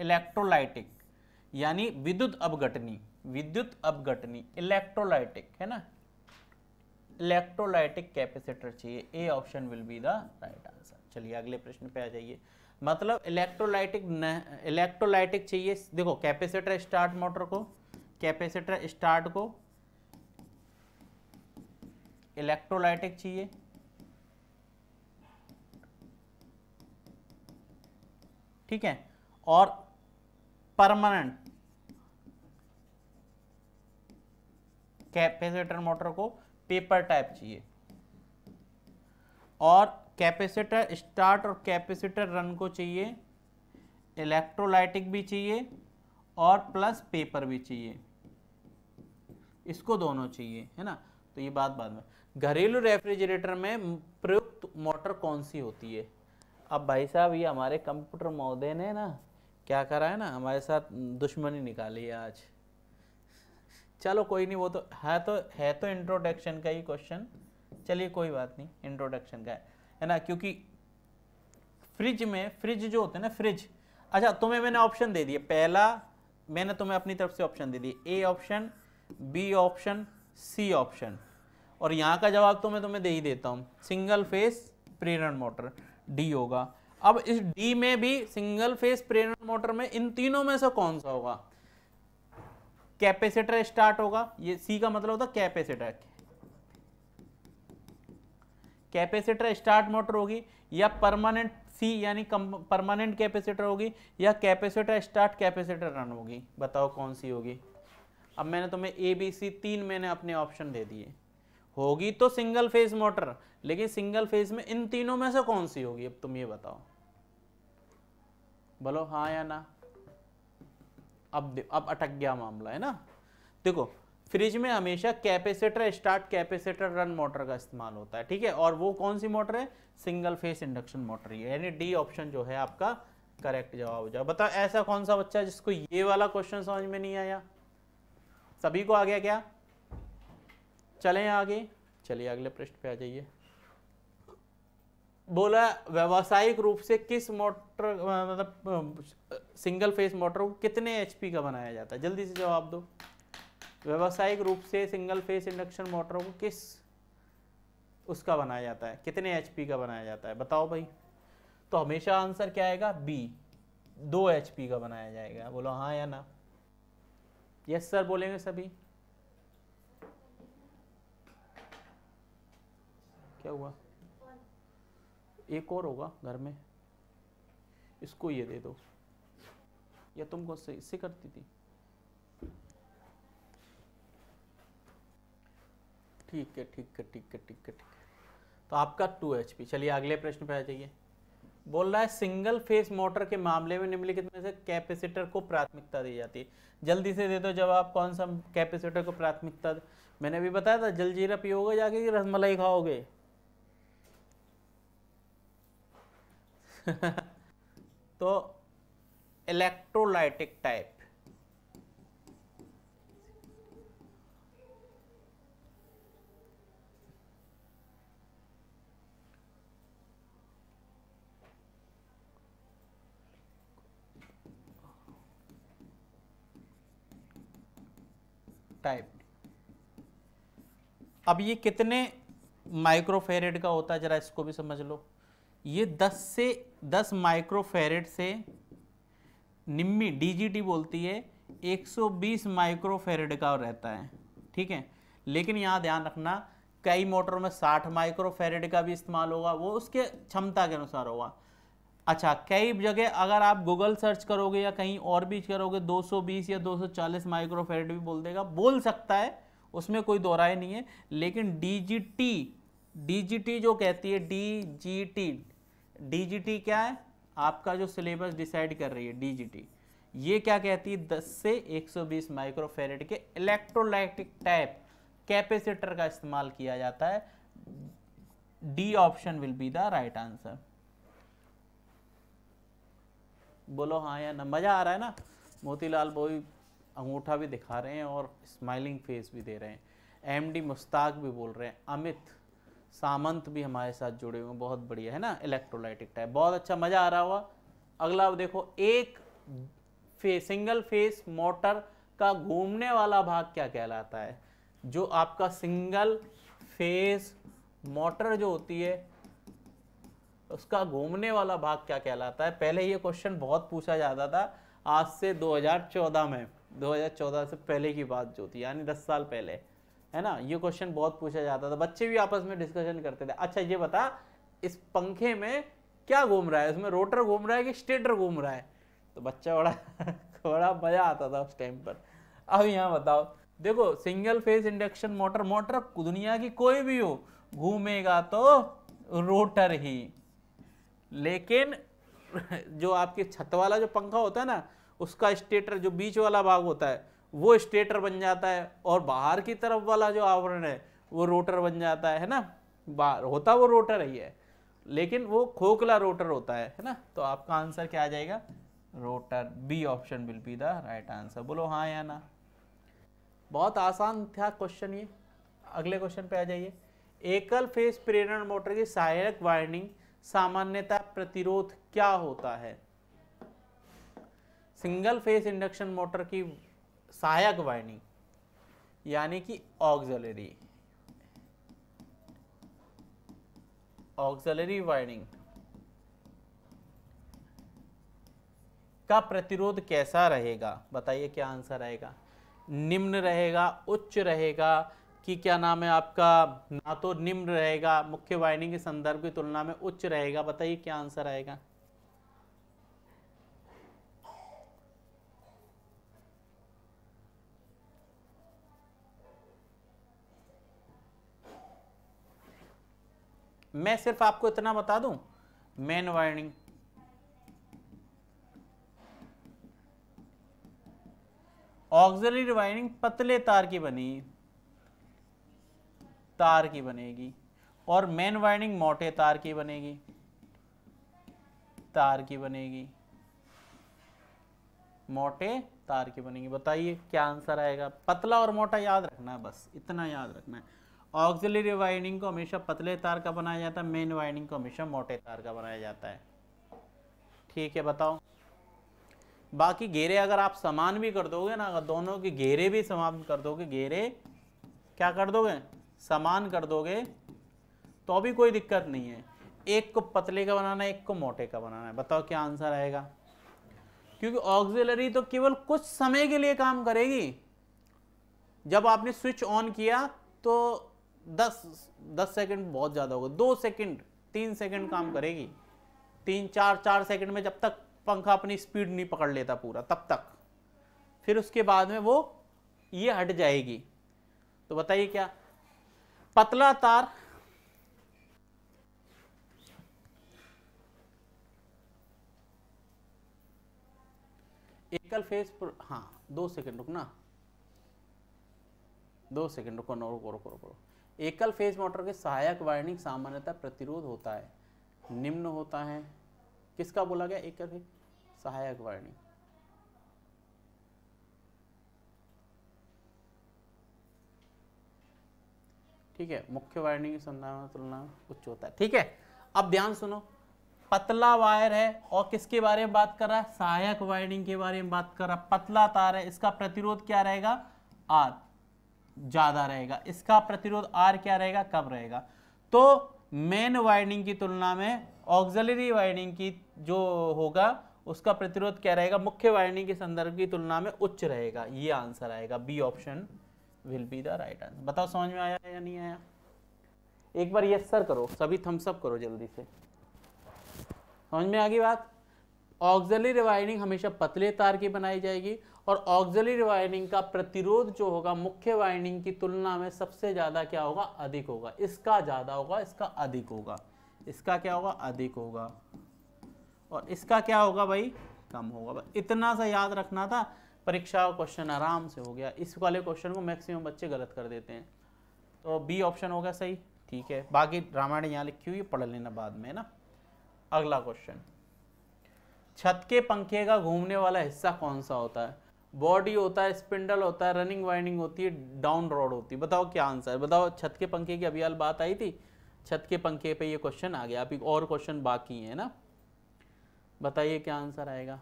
A: इलेक्ट्रोलाइटिक यानी विद्युत अवघटनी विद्युत अवघटनी इलेक्ट्रोलाइटिक है ना इलेक्ट्रोलाइटिक कैपेसिटर चाहिए A option will be the right answer चलिए अगले प्रश्न पे आ जाइए मतलब इलेक्ट्रोलाइटिक इलेक्ट्रोलाइटिक चाहिए देखो कैपेसिटर स्टार्ट मोटर को कैपेसिटर स्टार्ट को इलेक्ट्रोलाइटिक चाहिए ठीक है और परमानेंट कैपेसिटर मोटर को पेपर टाइप चाहिए और कैपेसिटर स्टार्ट और कैपेसिटर रन को चाहिए इलेक्ट्रोलाइटिक भी चाहिए और प्लस पेपर भी चाहिए इसको दोनों चाहिए है ना तो ये बात बाद में घरेलू रेफ्रिजरेटर में प्रयुक्त मोटर कौन सी होती है अब भाई साहब ये हमारे कंप्यूटर महोदय ने ना क्या करा है ना हमारे साथ दुश्मनी निकाली है आज चलो कोई नहीं वो तो है तो है तो इंट्रोडक्शन का ही क्वेश्चन चलिए कोई बात नहीं इंट्रोडक्शन का है है ना क्योंकि फ्रिज में फ्रिज जो होते हैं ना फ्रिज अच्छा तुम्हें मैंने ऑप्शन दे दिए पहला मैंने तुम्हें अपनी तरफ से ऑप्शन दे दिए A option B option C option और यहाँ का जवाब तो मैं तुम्हें दे ही देता हूँ सिंगल फेस प्रेरण मोटर डी होगा अब इस डी में भी सिंगल फेस प्रेरण मोटर में इन तीनों में से कौन सा होगा कैपेसिटर स्टार्ट होगा ये सी का मतलब होता है कैपेसिटर कैपेसिटर स्टार्ट मोटर होगी या परमानेंट सी यानी परमानेंट कैपेसिटर होगी या कैपेसिटर स्टार्ट कैपेसिटर रन होगी बताओ कौन सी होगी अब मैंने तुम्हें ए बी सी तीन मैंने अपने ऑप्शन दे दिए होगी तो सिंगल फेज मोटर लेकिन सिंगल फेज में इन तीनों में से कौन सी होगी अब तुम ये बताओ बोलो हाँ या ना अब अब अटक गया मामला है ना देखो फ्रिज में हमेशा capacitor start capacitor run motor का इस्तेमाल होता है ठीक है और वो कौन सी मोटर है सिंगल फेस इंडक्शन मोटर ही यानी डी ऑप्शन जो है आपका करेक्ट जवाब हो जाए बताओ ऐसा कौन सा बच्चा जिसको ये वाला क्वेश्चन समझ में नहीं आया सभी को आ गया क्या चलें आगे चलिए अगले पृष्ठ पे आ जाइए बोला व्यावसायिक रूप से किस मोटर मतलब सिंगल फेस मोटर को कितने एचपी का बनाया जाता है जल्दी से जवाब दो व्यावसायिक रूप से सिंगल फेस इंडक्शन मोटरों को किस उसका बनाया जाता है कितने एच का बनाया जाता है बताओ भाई तो हमेशा आंसर क्या आएगा बी दो एच का बनाया जाएगा बोलो हाँ या ना यस सर बोलेंगे सभी क्या हुआ एक और होगा घर में इसको ये दे दो या तुम कौन से इससे करती थी ठीक है ठीक है ठीक है ठीक है ठीक है तो आपका टू एच पी चलिए अगले प्रश्न पे आ जाइए बोल रहा है सिंगल फेस मोटर के मामले में निम्नलिखित में से कैपेसिटर को प्राथमिकता दी जाती है जल्दी से दे दो जवाब कौन सा कैपेसिटर को प्राथमिकता मैंने भी बताया था जलजीरा पियोगे जाके कि रसमलाई खाओगे तो इलेक्ट्रोलाइटिक टाइप टाइप अब ये कितने माइक्रोफेरेड का होता है जरा इसको भी समझ लो ये 10 से 10 माइक्रोफेरेड से निम्मी डीजीटी बोलती है 120 माइक्रोफेरेड का रहता है ठीक है लेकिन यहाँ ध्यान रखना कई मोटरों में 60 माइक्रोफेरेड का भी इस्तेमाल होगा वो उसके क्षमता के अनुसार होगा अच्छा कई जगह अगर आप गूगल सर्च करोगे या कहीं और भी करोगे 220 या 240 माइक्रोफेरेट भी बोल देगा बोल सकता है उसमें कोई दोहराए नहीं है लेकिन डीजीटी डीजीटी जो कहती है डीजीटी डीजीटी क्या है आपका जो सिलेबस डिसाइड कर रही है डीजीटी ये क्या कहती है 10 से 120 माइक्रोफेरेट के इलेक्ट्रोलाइटिक टाइप कैपेसिटर का इस्तेमाल किया जाता है D option will be the right answer बोलो हाँ या ना मज़ा आ रहा है ना मोतीलाल बोई अंगूठा भी दिखा रहे हैं और स्माइलिंग फेस भी दे रहे हैं एमडी मुश्ताक भी बोल रहे हैं अमित सामंत भी हमारे साथ जुड़े हुए बहुत बढ़िया है ना इलेक्ट्रोलाइटिक टाइप बहुत अच्छा मज़ा आ रहा हुआ अगला देखो एक फे, सिंगल फेस मोटर का घूमने वाला भाग क्या कहलाता है जो आपका सिंगल फेस मोटर जो होती है उसका घूमने वाला भाग क्या कहलाता है पहले ये क्वेश्चन बहुत पूछा जाता था आज से 2014 में 2014 से पहले की बात जो थी यानी 10 साल पहले है ना ये क्वेश्चन बहुत पूछा जाता था बच्चे भी आपस में डिस्कशन करते थे अच्छा ये बता इस पंखे में क्या घूम रहा है उसमें रोटर घूम रहा है कि स्टेटर घूम रहा है तो बच्चा बड़ा बड़ा मज़ा आता था उस टाइम पर अब यहाँ बताओ देखो single phase induction motor motor दुनिया की कोई भी हो घूमेगा तो रोटर ही लेकिन जो आपके छत वाला जो पंखा होता है ना उसका स्टेटर जो बीच वाला भाग होता है वो स्टेटर बन जाता है और बाहर की तरफ वाला जो आवरण है वो रोटर बन जाता है है ना बाहर होता वो रोटर ही है लेकिन वो खोखला रोटर होता है है ना तो आपका आंसर क्या आ जाएगा rotor B option will be the right answer बोलो हाँ या ना बहुत आसान था क्वेश्चन ये अगले क्वेश्चन पे आ जाइए एकल फेस प्रेरण मोटर की सहायक वाइंडिंग सामान्यतः प्रतिरोध क्या होता है सिंगल फेस इंडक्शन मोटर की सहायक वाइनिंग यानी कि ऑक्सिलरी ऑक्सिलरी वाइंडिंग का प्रतिरोध कैसा रहेगा बताइए क्या आंसर आएगा निम्न रहेगा उच्च रहेगा कि क्या नाम है आपका ना तो निम्न रहेगा मुख्य वाहिनी के संदर्भ की तुलना में उच्च रहेगा बताइए क्या आंसर आएगा मैं सिर्फ आपको इतना बता दूं मेन वाइनिंग ऑक्सिलरी वाइनिंग पतले तार की बनी तार की बनेगी और मेन वाइंडिंग मोटे तार की बनेगी तार की बनेगी मोटे तार की बनेगी बताइए क्या आंसर आएगा पतला और मोटा याद रखना है बस इतना याद रखना है ऑक्सिलरी वाइंडिंग को हमेशा पतले तार का बनाया जाता है मेन वाइंडिंग को हमेशा मोटे तार का बनाया जाता है ठीक है बताओ बाकी घेरे अगर आप समान भी कर दोगे ना अगर दोनों के घेरे भी समान कर दोगे घेरे क्या कर दोगे समान कर दोगे तो भी कोई दिक्कत नहीं है एक को पतले का बनाना है एक को मोटे का बनाना है बताओ क्या आंसर आएगा क्योंकि ऑक्सिलरी तो केवल कुछ समय के लिए काम करेगी जब आपने स्विच ऑन किया तो 10 10 सेकंड बहुत ज़्यादा होगा दो सेकंड तीन सेकंड काम करेगी तीन चार चार सेकंड में जब तक पंखा अपनी स्पीड नहीं पकड़ लेता पूरा तब तक फिर उसके बाद में वो ये हट जाएगी तो बताइए क्या पतला तार एकल फेज हाँ दो सेकंड रुकना दो सेकंड रुको नो रुको रुको रुको एकल फेज मोटर के सहायक वायरिंग सामान्यतः प्रतिरोध होता है निम्न होता है किसका बोला गया एकल फेज सहायक वायरिंग ठीक है मुख्य वायरिंग की संभावना तुलना उच्च होता है ठीक है अब ध्यान सुनो पतला वायर है और किसके बारे में बात कर रहा है सहायक वायरिंग के बारे में बात कर रहा है पतला तार है इसका प्रतिरोध क्या रहेगा आर ज़्यादा रहेगा इसका प्रतिरोध आर क्या रहेगा कब रहेगा तो मेन वायरिंग की तुलना में ऑक्जलरी वायरिंग की जो होगा उसका प्रतिरोध क्या रहेगा मुख्य वायरिंग के संदर्भ की तुलना में उच्च रहेगा ये आंसर आएगा B option will be the right answer बताओ समझ में आया या नहीं आया एक बार यस सर करो सभी थम्सअप करो जल्दी से समझ में आ गई बात ऑक्जली वायरिंग हमेशा पतले तार की बनाई जाएगी और ऑक्जली वायरिंग का प्रतिरोध जो होगा मुख्य वायरिंग की तुलना में सबसे ज़्यादा क्या होगा अधिक होगा इसका ज़्यादा होगा इसका अधिक होगा इसका क्या होगा अधिक होगा और इसका क्या होगा भाई कम होगा इतना सा याद रखना था परीक्षा क्वेश्चन आराम से हो गया इस वाले क्वेश्चन को मैक्सिमम बच्चे गलत कर देते हैं तो बी ऑप्शन होगा सही ठीक है बाकी रामायण यहाँ लिखी हुई पढ़ लेना बाद में ना अगला क्वेश्चन छत के पंखे का घूमने वाला हिस्सा कौन सा होता है बॉडी होता है स्पिंडल होता है रनिंग वाइंडिंग होती है डाउन रोड होती है बताओ क्या आंसर है बताओ छत के पंखे की अभी हाल बात आई थी छत के पंखे पे ये क्वेश्चन आ गया अभी और क्वेश्चन बाकी है ना बताइए क्या आंसर आएगा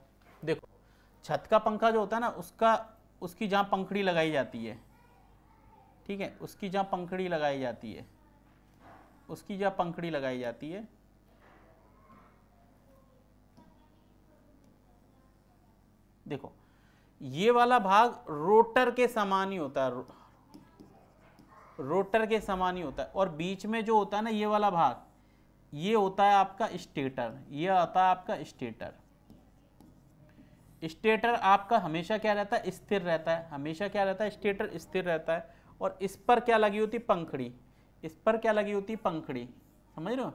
A: छत का पंखा जो होता है ना उसका उसकी जहाँ पंखड़ी लगाई जाती है ठीक है उसकी जहाँ पंखड़ी लगाई जाती है उसकी जहाँ पंखड़ी लगाई जाती है देखो ये वाला भाग रोटर के समान ही होता है रोटर के समान ही होता है और बीच में जो होता है ना ये वाला भाग ये होता है आपका स्टेटर ये होता है आपका स्टेटर स्टेटर आपका हमेशा क्या रहता है स्थिर रहता है हमेशा क्या रहता है स्टेटर स्थिर रहता है और इस पर क्या लगी होती पंखड़ी इस पर क्या लगी होती पंखड़ी समझ रहे हो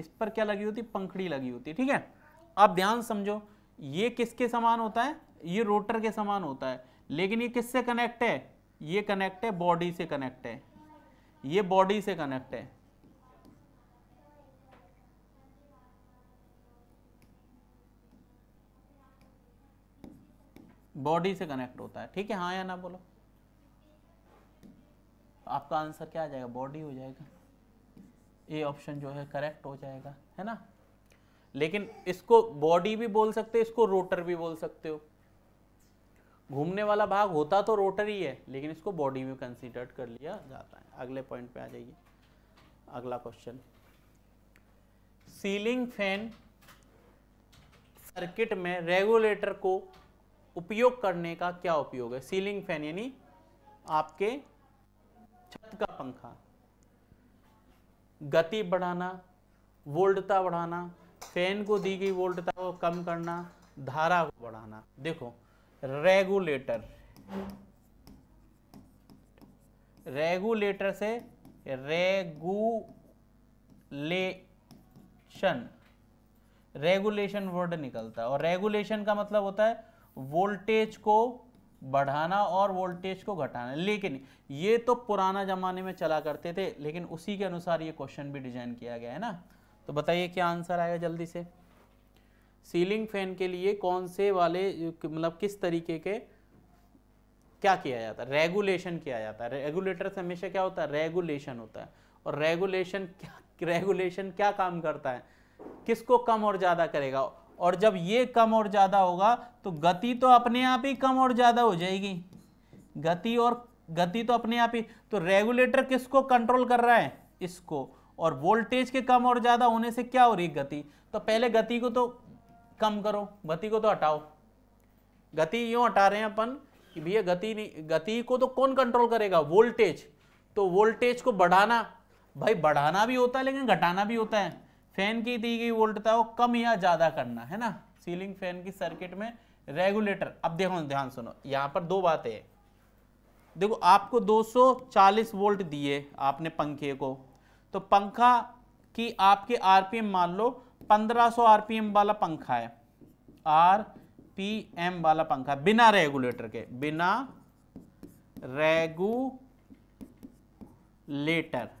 A: इस पर क्या लगी होती पंखड़ी लगी होती ठीक है अब ध्यान समझो ये किसके समान होता है ये रोटर के समान होता है लेकिन ये किससे कनेक्ट है ये कनेक्ट है बॉडी से कनेक्ट है ये बॉडी से कनेक्ट है बॉडी से कनेक्ट होता है ठीक है हाँ या ना बोलो तो आपका आंसर क्या आ जाएगा बॉडी हो जाएगा ए ऑप्शन जो है करेक्ट हो जाएगा है ना लेकिन इसको बॉडी भी बोल सकते हो इसको रोटर भी बोल सकते हो घूमने वाला भाग होता तो रोटर ही है लेकिन इसको बॉडी में कंसीडर्ड कर लिया जाता है अगले पॉइंट पे आ जाइए अगला क्वेश्चन सीलिंग फैन सर्किट में रेगुलेटर को उपयोग करने का क्या उपयोग है सीलिंग फैन यानी आपके छत का पंखा गति बढ़ाना वोल्टता बढ़ाना फैन को दी गई वोल्टता को कम करना धारा को बढ़ाना देखो रेगुलेटर रेगुलेटर से रेगुलेशन रेगुलेशन वर्ड निकलता है और रेगुलेशन का मतलब होता है वोल्टेज को बढ़ाना और वोल्टेज को घटाना लेकिन ये तो पुराना ज़माने में चला करते थे लेकिन उसी के अनुसार ये क्वेश्चन भी डिजाइन किया गया है ना तो बताइए क्या आंसर आएगा जल्दी से सीलिंग फैन के लिए कौन से वाले मतलब किस तरीके के क्या किया जाता है रेगुलेशन किया जाता है रेगुलेटर से हमेशा क्या होता है रेगुलेशन होता है और रेगुलेशन क्या रेगुलेशन क्या काम करता है किसको कम और ज़्यादा करेगा और जब ये कम और ज़्यादा होगा तो गति तो अपने आप ही कम और ज़्यादा हो जाएगी गति और गति तो अपने आप ही तो रेगुलेटर किसको कंट्रोल कर रहा है इसको और वोल्टेज के कम और ज़्यादा होने से क्या हो रही गति तो पहले गति को तो कम करो गति को तो हटाओ गति यूँ हटा रहे हैं अपन कि भैया गति नहीं गति को तो कौन कंट्रोल करेगा वोल्टेज तो वोल्टेज को बढ़ाना भाई बढ़ाना भी होता है लेकिन घटाना भी होता है फैन की दी गई वोल्टता को कम या ज़्यादा करना है ना सीलिंग फैन की सर्किट में रेगुलेटर अब देखो ध्यान सुनो यहाँ पर दो बातें है देखो आपको 240 वोल्ट दिए आपने पंखे को तो पंखा की आपके आरपीएम मान लो 1500 आरपीएम वाला पंखा है आर पी एम वाला पंखा बिना रेगुलेटर के बिना रेगुलेटर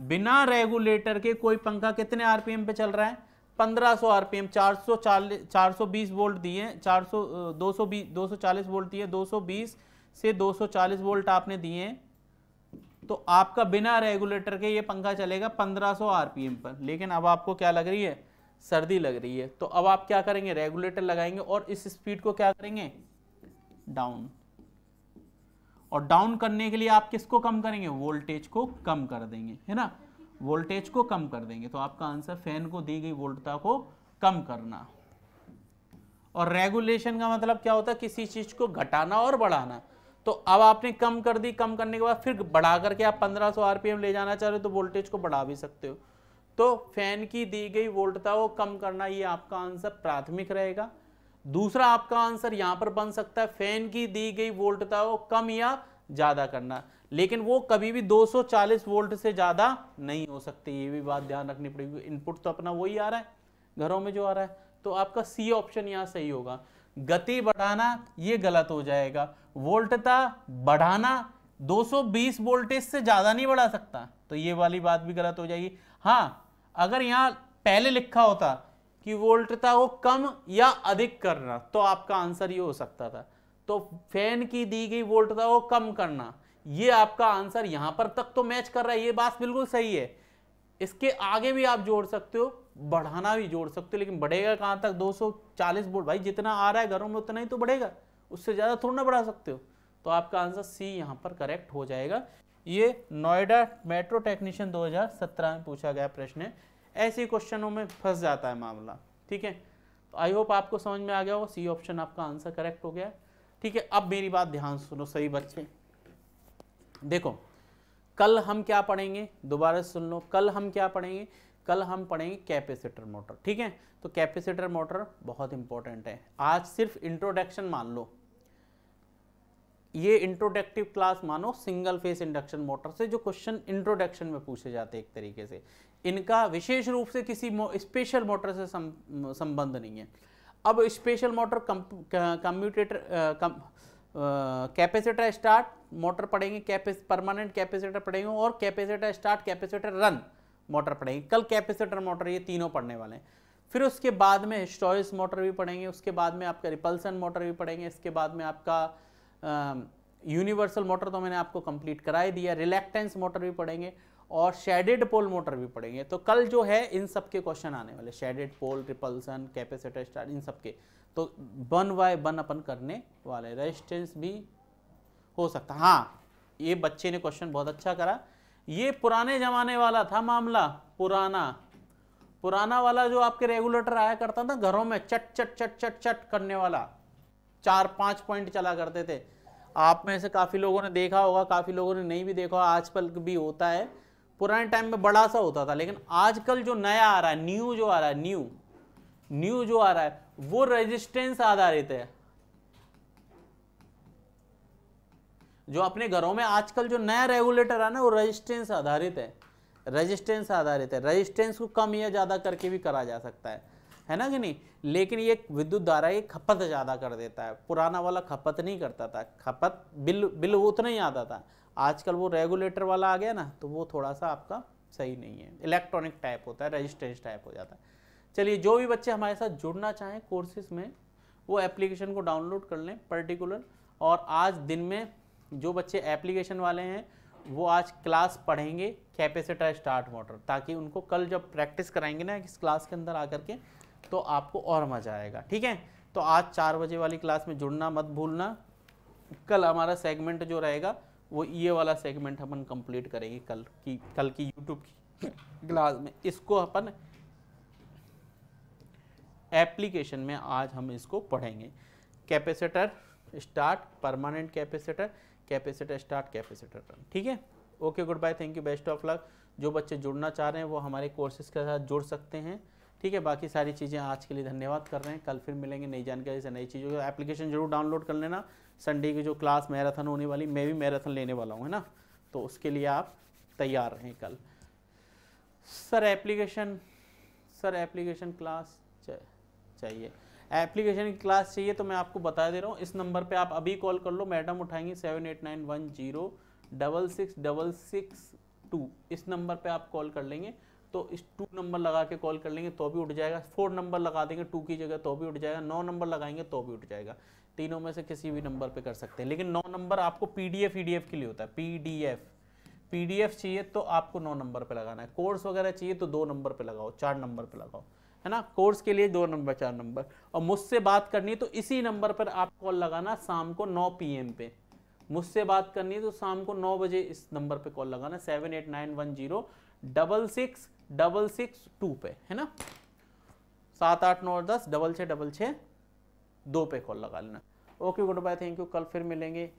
A: बिना रेगुलेटर के कोई पंखा कितने आरपीएम पे चल रहा है 1500 आरपीएम 440 420 वोल्ट दिए 400 सौ 240 वोल्ट दिए 220 से 240 वोल्ट आपने दिए तो आपका बिना रेगुलेटर के ये पंखा चलेगा 1500 आरपीएम पर लेकिन अब आपको क्या लग रही है सर्दी लग रही है तो अब आप क्या करेंगे रेगुलेटर लगाएंगे और इस स्पीड को क्या करेंगे डाउन और डाउन करने के लिए आप किसको कम करेंगे वोल्टेज को कम कर देंगे है ना वोल्टेज को कम कर देंगे तो आपका आंसर फैन को दी गई वोल्टता को कम करना और रेगुलेशन का मतलब क्या होता है किसी चीज़ को घटाना और बढ़ाना तो अब आपने कम कर दी कम करने के बाद फिर बढ़ा करके आप 1500 आरपीएम ले जाना चाह रहे हो तो वोल्टेज को बढ़ा भी सकते हो तो फैन की दी गई वोल्टता को कम करना ये आपका आंसर प्राथमिक रहेगा दूसरा आपका आंसर यहां पर बन सकता है फैन की दी गई वोल्टता को कम या ज़्यादा करना लेकिन वो कभी भी 240 वोल्ट से ज़्यादा नहीं हो सकती ये भी बात ध्यान रखनी पड़ेगी इनपुट तो अपना वही आ रहा है घरों में जो आ रहा है तो आपका सी ऑप्शन यहाँ सही होगा गति बढ़ाना ये गलत हो जाएगा वोल्टता बढ़ाना 220 वोल्टेज से ज़्यादा नहीं बढ़ा सकता तो ये वाली बात भी गलत हो जाएगी हाँ अगर यहाँ पहले लिखा होता कि वोल्टता को कम या अधिक करना तो आपका आंसर ये हो सकता था तो फैन की दी गई वोल्टता को कम करना ये आपका आंसर यहां पर तक तो मैच कर रहा है ये बात बिल्कुल सही है इसके आगे भी आप जोड़ सकते हो बढ़ाना भी जोड़ सकते हो लेकिन बढ़ेगा कहां तक 240 वोल्ट भाई जितना आ रहा है घरों में उतना ही तो बढ़ेगा उससे ज़्यादा थोड़ा ना बढ़ा सकते हो तो आपका आंसर सी यहाँ पर करेक्ट हो जाएगा ये नोएडा मेट्रो टेक्नीशियन 2017 में पूछा गया प्रश्न है ऐसे क्वेश्चनों में फंस जाता है मामला ठीक है तो आई होप आपको समझ में आ गया होगा सी ऑप्शन आपका आंसर करेक्ट हो गया ठीक है अब मेरी बात ध्यान सुनो सही बच्चे देखो कल हम क्या पढ़ेंगे दोबारा सुन लो कल हम क्या पढ़ेंगे कल हम पढ़ेंगे कैपेसिटर मोटर ठीक है तो कैपेसिटर मोटर बहुत इंपॉर्टेंट है आज सिर्फ इंट्रोडक्शन मान लो ये इंट्रोडक्टिव क्लास मानो सिंगल फेस इंडक्शन मोटर से जो क्वेश्चन इंट्रोडक्शन में पूछे जाते हैं एक तरीके से इनका विशेष रूप से किसी मो, स्पेशल मोटर से सम, संबंध नहीं है अब special motor commutator capacitor start motor पड़ेंगे परमानेंट कैपेसिटर पड़ेंगे और capacitor start capacitor run motor पड़ेंगे कल कैपेसिटर मोटर ये तीनों पढ़ने वाले हैं फिर उसके बाद में स्टोरेज मोटर भी पड़ेंगे उसके बाद में आपका रिपल्सन मोटर भी पड़ेंगे इसके बाद में आपका यूनिवर्सल मोटर तो मैंने आपको कंप्लीट करा ही दिया रिलैक्टेंस मोटर भी पड़ेंगे और शेडेड पोल मोटर भी पढ़ेंगे तो कल जो है इन सब के क्वेश्चन आने वाले shaded pole repulsion capacitor start इन सब के तो वन बाय वन अपन करने वाले रेजिस्टेंस भी हो सकता हाँ ये बच्चे ने क्वेश्चन बहुत अच्छा करा ये पुराने ज़माने वाला था मामला पुराना पुराना वाला जो आपके रेगुलेटर आया करता था घरों में चट चट चट चट चट करने वाला चार पाँच पॉइंट चला करते थे आप में से काफ़ी लोगों ने देखा होगा काफ़ी लोगों ने नहीं भी देखा आजकल भी होता है पुराने टाइम में बड़ा सा होता था लेकिन आजकल जो नया आ रहा है न्यू जो आ रहा है न्यू न्यू जो आ रहा है वो रेजिस्टेंस आधारित है जो अपने घरों में आजकल जो नया रेगुलेटर है ना वो रेजिस्टेंस आधारित है रेजिस्टेंस आधारित है रेजिस्टेंस को कम या ज़्यादा करके भी करा जा सकता है है ना कि नहीं लेकिन ये विद्युत धारा ये खपत ज़्यादा कर देता है पुराना वाला खपत नहीं करता था खपत बिल बिल उतना ही आता था आजकल वो रेगुलेटर वाला आ गया ना तो वो थोड़ा सा आपका सही नहीं है इलेक्ट्रॉनिक टाइप होता है रजिस्ट्रेंस टाइप हो जाता है चलिए जो भी बच्चे हमारे साथ जुड़ना चाहें कोर्सेज में वो एप्लीकेशन को डाउनलोड कर लें पर्टिकुलर और आज दिन में जो बच्चे एप्लीकेशन वाले हैं वो आज क्लास पढ़ेंगे कैपेसिटर स्टार्ट मोटर ताकि उनको कल जब प्रैक्टिस कराएंगे ना इस क्लास के अंदर आकर के तो आपको और मज़ा आएगा ठीक है तो आज चार बजे वाली क्लास में जुड़ना मत भूलना कल हमारा सेगमेंट जो रहेगा वो ये वाला सेगमेंट अपन कंप्लीट करेंगे कल की कल की यूट्यूब की क्लास में इसको अपन एप्लीकेशन में आज हम इसको पढ़ेंगे capacitor start permanent capacitor capacitor start capacitor run ठीक है okay goodbye thank you best of luck जो बच्चे जुड़ना चाह रहे हैं वो हमारे कोर्सेज के साथ जुड़ सकते हैं ठीक है बाकी सारी चीज़ें आज के लिए धन्यवाद कर रहे हैं कल फिर मिलेंगे नई जानकारी से नई चीज़ों का एप्लीकेशन जरूर डाउनलोड कर लेना संडे की जो क्लास मैराथन होने वाली मैं भी मैराथन लेने वाला हूँ है ना तो उसके लिए आप तैयार रहें कल sir application sir application class चाहिए एप्लीकेशन की क्लास चाहिए तो मैं आपको बता दे रहा हूँ इस नंबर पे आप अभी कॉल कर लो मैडम उठाएंगी seven eight nine one zero double six double six two इस नंबर पे आप कॉल कर लेंगे तो इस टू नंबर लगा के कॉल कर लेंगे तो भी उठ जाएगा फोर नंबर लगा देंगे टू की जगह तो भी उठ जाएगा नौ नंबर लगाएंगे तो भी उठ जाएगा तीनों में से किसी भी नंबर पे कर सकते हैं लेकिन नौ नंबर आपको पी डी के लिए होता है पी डी एफ चाहिए तो आपको नौ नंबर पे लगाना है कोर्स वगैरह चाहिए तो दो नंबर पे लगाओ चार नंबर पे लगाओ है ना कोर्स के लिए दो नंबर चार नंबर और मुझसे बात करनी है तो इसी नंबर पर आप कॉल लगाना शाम को नौ पी एम पे मुझसे बात करनी है तो शाम को नौ बजे इस नंबर पे कॉल लगाना seven eight nine one zero double six double six two पे है ना सात आठ नौ दस डबल छः डबल छः दो पे कॉल लगा लेना okay goodbye thank you कल फिर मिलेंगे